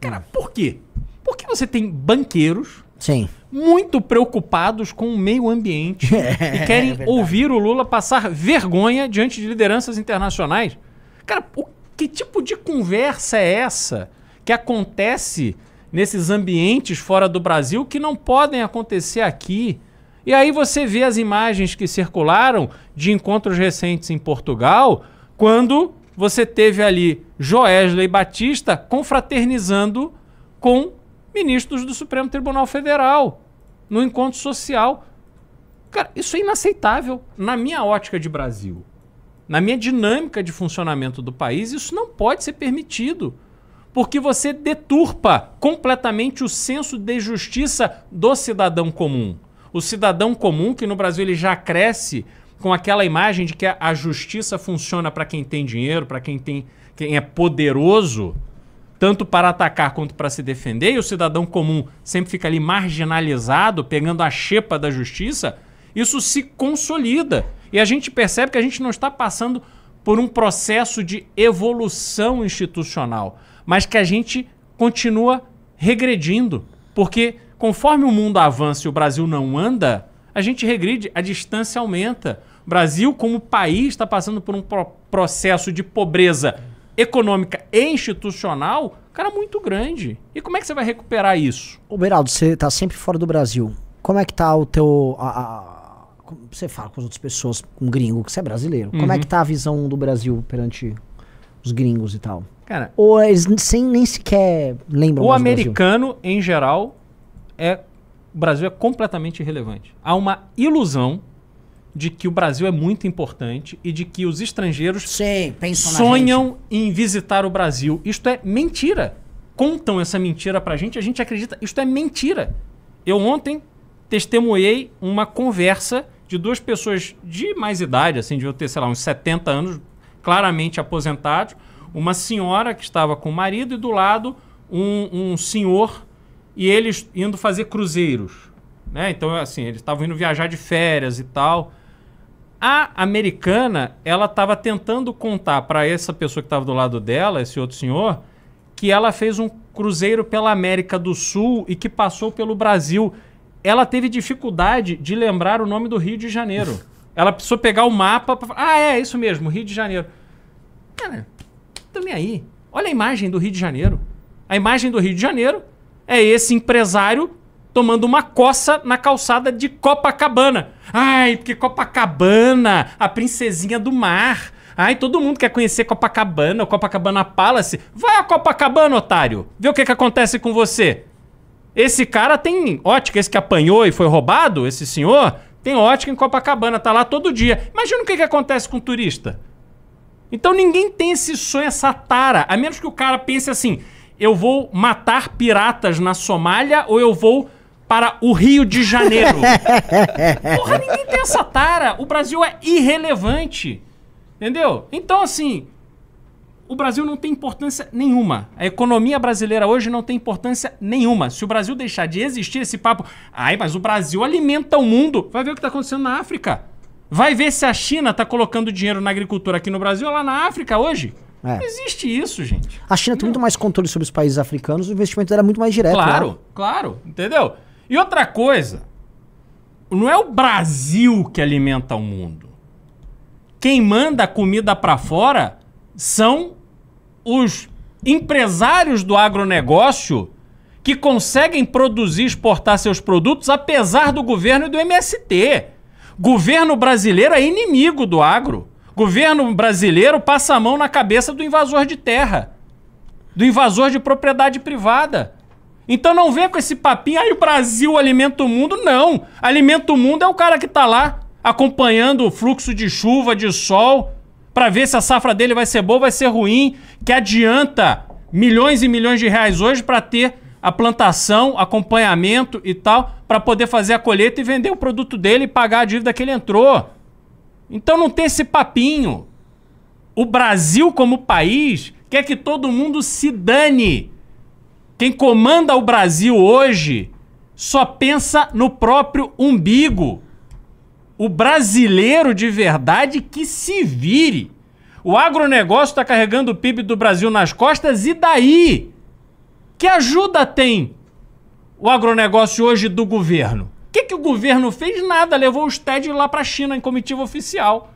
Cara, hum. por quê? Porque você tem banqueiros Sim. muito preocupados com o meio ambiente é, e querem é ouvir o Lula passar vergonha diante de lideranças internacionais. Cara, o, que tipo de conversa é essa que acontece nesses ambientes fora do Brasil que não podem acontecer aqui? E aí você vê as imagens que circularam de encontros recentes em Portugal, quando você teve ali Joesley Batista confraternizando com ministros do Supremo Tribunal Federal no encontro social. Cara, isso é inaceitável na minha ótica de Brasil. Na minha dinâmica de funcionamento do país, isso não pode ser permitido. Porque você deturpa completamente o senso de justiça do cidadão comum o cidadão comum, que no Brasil ele já cresce com aquela imagem de que a justiça funciona para quem tem dinheiro, para quem tem quem é poderoso, tanto para atacar quanto para se defender, e o cidadão comum sempre fica ali marginalizado, pegando a chepa da justiça, isso se consolida. E a gente percebe que a gente não está passando por um processo de evolução institucional, mas que a gente continua regredindo, porque Conforme o mundo avança e o Brasil não anda, a gente regride, a distância aumenta. O Brasil, como país, está passando por um processo de pobreza econômica e institucional, cara, muito grande. E como é que você vai recuperar isso? Ô, Beraldo, você está sempre fora do Brasil. Como é que tá o teu... A, a você fala com as outras pessoas, um gringo, que você é brasileiro. Uhum. Como é uhum. que tá a visão do Brasil perante os gringos e tal? Cara, ou eles sem, nem sequer lembram. O americano, em geral, é o Brasil é completamente irrelevante. Há uma ilusão de que o Brasil é muito importante e de que os estrangeiros Sei, sonham em visitar o Brasil. Isto é mentira. Contam essa mentira pra gente, a gente acredita. Isto é mentira. Eu ontem testemunhei uma conversa de duas pessoas de mais idade, assim, de eu ter, sei lá, uns 70 anos, claramente aposentados. Uma senhora que estava com o marido e do lado um, um senhor e eles indo fazer cruzeiros. Né? Então, assim, eles estavam indo viajar de férias e tal. A americana, ela estava tentando contar para essa pessoa que estava do lado dela, esse outro senhor, que ela fez um cruzeiro pela América do Sul e que passou pelo Brasil. Ela teve dificuldade de lembrar o nome do Rio de Janeiro. ela precisou pegar o mapa. Pra... Ah, é, é, isso mesmo, Rio de Janeiro. Cara, também aí. Olha a imagem do Rio de Janeiro. A imagem do Rio de Janeiro é esse empresário tomando uma coça na calçada de Copacabana. Ai, porque Copacabana, a princesinha do mar. Ai, todo mundo quer conhecer Copacabana, o Copacabana Palace. Vai a Copacabana, otário. Vê o que, que acontece com você. Esse cara tem ótica, esse que apanhou e foi roubado, esse senhor, tem ótica em Copacabana, tá lá todo dia. Imagina o que, que acontece com o turista. Então ninguém tem esse sonho, essa tara, a menos que o cara pense assim: eu vou matar piratas na Somália ou eu vou para o Rio de Janeiro? Porra, ninguém tem essa tara. O Brasil é irrelevante. Entendeu? Então, assim, o Brasil não tem importância nenhuma. A economia brasileira hoje não tem importância nenhuma. Se o Brasil deixar de existir esse papo, ai, mas o Brasil alimenta o mundo. Vai ver o que está acontecendo na África. Vai ver se a China está colocando dinheiro na agricultura aqui no Brasil, ou lá na África hoje. É. existe isso, gente. A China tem muito mais controle sobre os países africanos, o investimento era é muito mais direto. Né? Claro, claro, entendeu? E outra coisa, não é o Brasil que alimenta o mundo. Quem manda a comida para fora são os empresários do agronegócio que conseguem produzir e exportar seus produtos apesar do governo e do MST. Governo brasileiro é inimigo do agro. Governo brasileiro passa a mão na cabeça do invasor de terra, do invasor de propriedade privada. Então não vem com esse papinho, aí ah, o Brasil alimenta o mundo. Não. Alimenta o mundo é o cara que está lá acompanhando o fluxo de chuva, de sol, para ver se a safra dele vai ser boa, vai ser ruim, que adianta milhões e milhões de reais hoje para ter a plantação, acompanhamento e tal, para poder fazer a colheita e vender o produto dele e pagar a dívida que ele entrou. Então não tem esse papinho. O Brasil, como país, quer que todo mundo se dane. Quem comanda o Brasil hoje só pensa no próprio umbigo. O brasileiro de verdade que se vire. O agronegócio está carregando o PIB do Brasil nas costas, e daí? Que ajuda tem o agronegócio hoje do governo? que, que o governo fez? Nada, levou os TED lá para a China em comitiva oficial.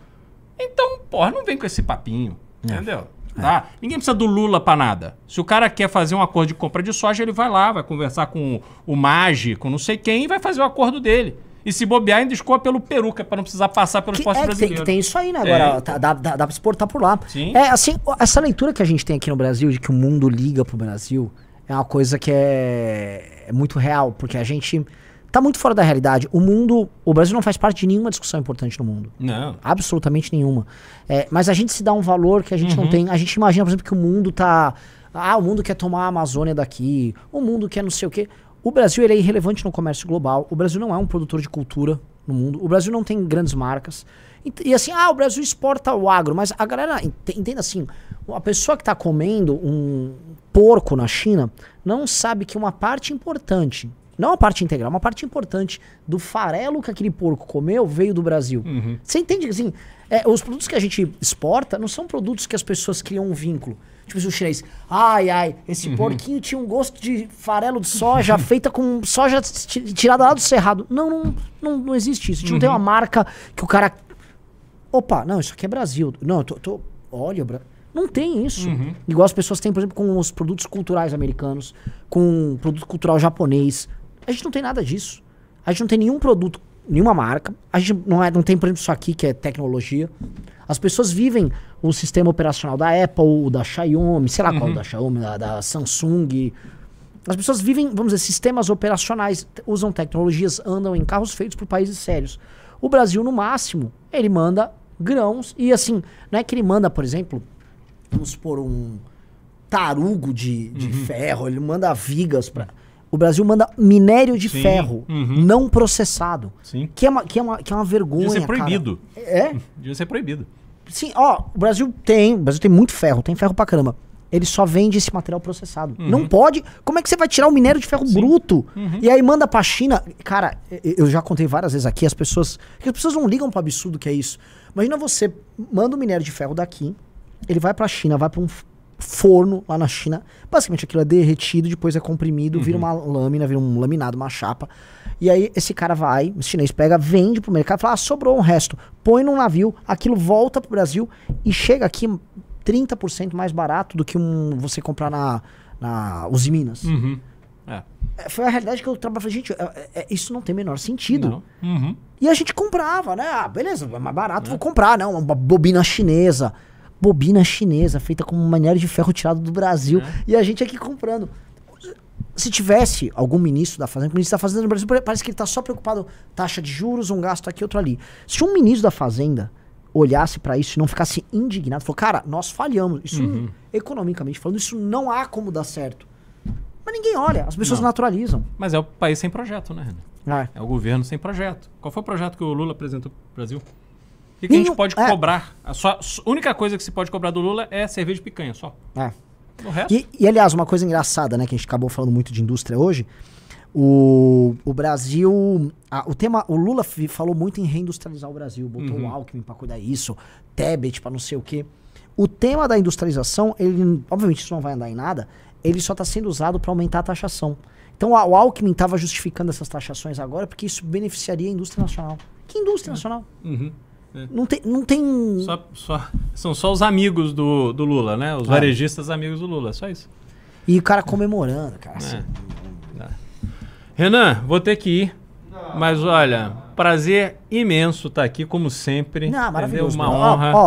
Então, porra, não vem com esse papinho, é. entendeu? É. Tá? Ninguém precisa do Lula para nada. Se o cara quer fazer um acordo de compra de soja, ele vai lá, vai conversar com o mágico, não sei quem, e vai fazer o acordo dele. E se bobear, ainda escoa pelo Peru, que é para não precisar passar pelos postos é, brasileiros. Tem, tem isso aí, né? Agora, é. tá, dá, dá, dá pra exportar por lá. Sim. É, assim, essa leitura que a gente tem aqui no Brasil, de que o mundo liga pro Brasil, é uma coisa que é, é muito real, porque a gente tá muito fora da realidade. O mundo. O Brasil não faz parte de nenhuma discussão importante no mundo. Não. Absolutamente nenhuma. É, mas a gente se dá um valor que a gente uhum. não tem. A gente imagina, por exemplo, que o mundo tá. Ah, o mundo quer tomar a Amazônia daqui. O mundo quer não sei o quê. O Brasil ele é irrelevante no comércio global. O Brasil não é um produtor de cultura no mundo. O Brasil não tem grandes marcas. E, e assim, ah, o Brasil exporta o agro. Mas a galera, entenda assim, a pessoa que está comendo um porco na China não sabe que uma parte importante não uma parte integral, uma parte importante do farelo que aquele porco comeu veio do Brasil. Uhum. Você entende que assim, é, os produtos que a gente exporta não são produtos que as pessoas criam um vínculo. Tipo assim, o chinês, ai, ai, esse uhum. porquinho tinha um gosto de farelo de soja uhum. feita com soja tirada lá do cerrado. Não, não, não, não existe isso. A gente não tem uma uhum. marca que o cara. Opa, não, isso aqui é Brasil. Não, eu tô. tô... Olha, Brasil. Não tem isso. Uhum. Igual as pessoas têm, por exemplo, com os produtos culturais americanos, com produto cultural japonês, a gente não tem nada disso. A gente não tem nenhum produto, nenhuma marca. A gente não, é, não tem, por exemplo, isso aqui que é tecnologia. As pessoas vivem o sistema operacional da Apple, da Xiaomi, sei lá uhum. qual da Xiaomi, da, da Samsung. As pessoas vivem, vamos dizer, sistemas operacionais, usam tecnologias, andam em carros feitos por países sérios. O Brasil, no máximo, ele manda grãos e assim, não é que ele manda, por exemplo, vamos supor, um tarugo de, de uhum. ferro, ele manda vigas para o Brasil manda minério de Sim, ferro uhum. não processado. Sim. Que é uma, que é uma, que é uma vergonha. Devia ser proibido. Cara. É? Devia ser proibido. Sim, ó, o Brasil tem. O Brasil tem muito ferro, tem ferro pra caramba. Ele só vende esse material processado. Uhum. Não pode. Como é que você vai tirar o minério de ferro Sim. bruto? Uhum. E aí manda pra China. Cara, eu já contei várias vezes aqui, as pessoas. As pessoas não ligam pro absurdo que é isso. Imagina você manda o minério de ferro daqui, ele vai pra China, vai pra um forno lá na China. Basicamente aquilo é derretido, depois é comprimido, uhum. vira uma lâmina, vira um laminado, uma chapa. E aí esse cara vai, os chinês pega, vende pro mercado, fala: ah, sobrou um resto, põe num navio, aquilo volta pro Brasil e chega aqui 30% mais barato do que um, você comprar na, na Uzi Minas. Uhum. É. é foi a realidade que eu trabalhei. gente, é, é, é, isso não tem o menor sentido. Uhum. E a gente comprava, né? Ah, beleza, é mais barato, é. vou comprar, né? Uma bobina chinesa bobina chinesa feita com maneira de ferro tirado do Brasil. É. E a gente aqui comprando. Se tivesse algum ministro da Fazenda, o ministro da Fazenda no Brasil parece que ele está só preocupado taxa de juros, um gasto aqui, outro ali. Se um ministro da Fazenda olhasse para isso e não ficasse indignado, falou, cara, nós falhamos. Isso, uhum. economicamente falando, isso não há como dar certo. Mas ninguém olha, as pessoas não. naturalizam. Mas é o país sem projeto, né, Renan? é. é o governo sem projeto. Qual foi o projeto que o Lula apresentou para o Brasil? O que, que Nenhum... a gente pode é. cobrar? A, sua, a única coisa que se pode cobrar do Lula é cerveja de picanha só. É. E, e, aliás, uma coisa engraçada, né, que a gente acabou falando muito de indústria hoje. O, o Brasil. A, o tema. O Lula falou muito em reindustrializar o Brasil. Botou uhum. o Alckmin pra cuidar disso, Tebet pra não sei o quê. O tema da industrialização, ele. Obviamente isso não vai andar em nada. Ele só tá sendo usado para aumentar a taxação. Então a, o Alckmin estava justificando essas taxações agora porque isso beneficiaria a indústria nacional. Que indústria é. nacional? Uhum. É. Não tem. Não tem... Só, só, são só os amigos do, do Lula, né? Os é. varejistas amigos do Lula, só isso. E o cara comemorando, cara. Assim. É. Assim. Renan, vou ter que ir. Não. Mas olha, prazer imenso estar tá aqui, como sempre. Não, maravilhoso. Uma mano. honra. Ó, ó,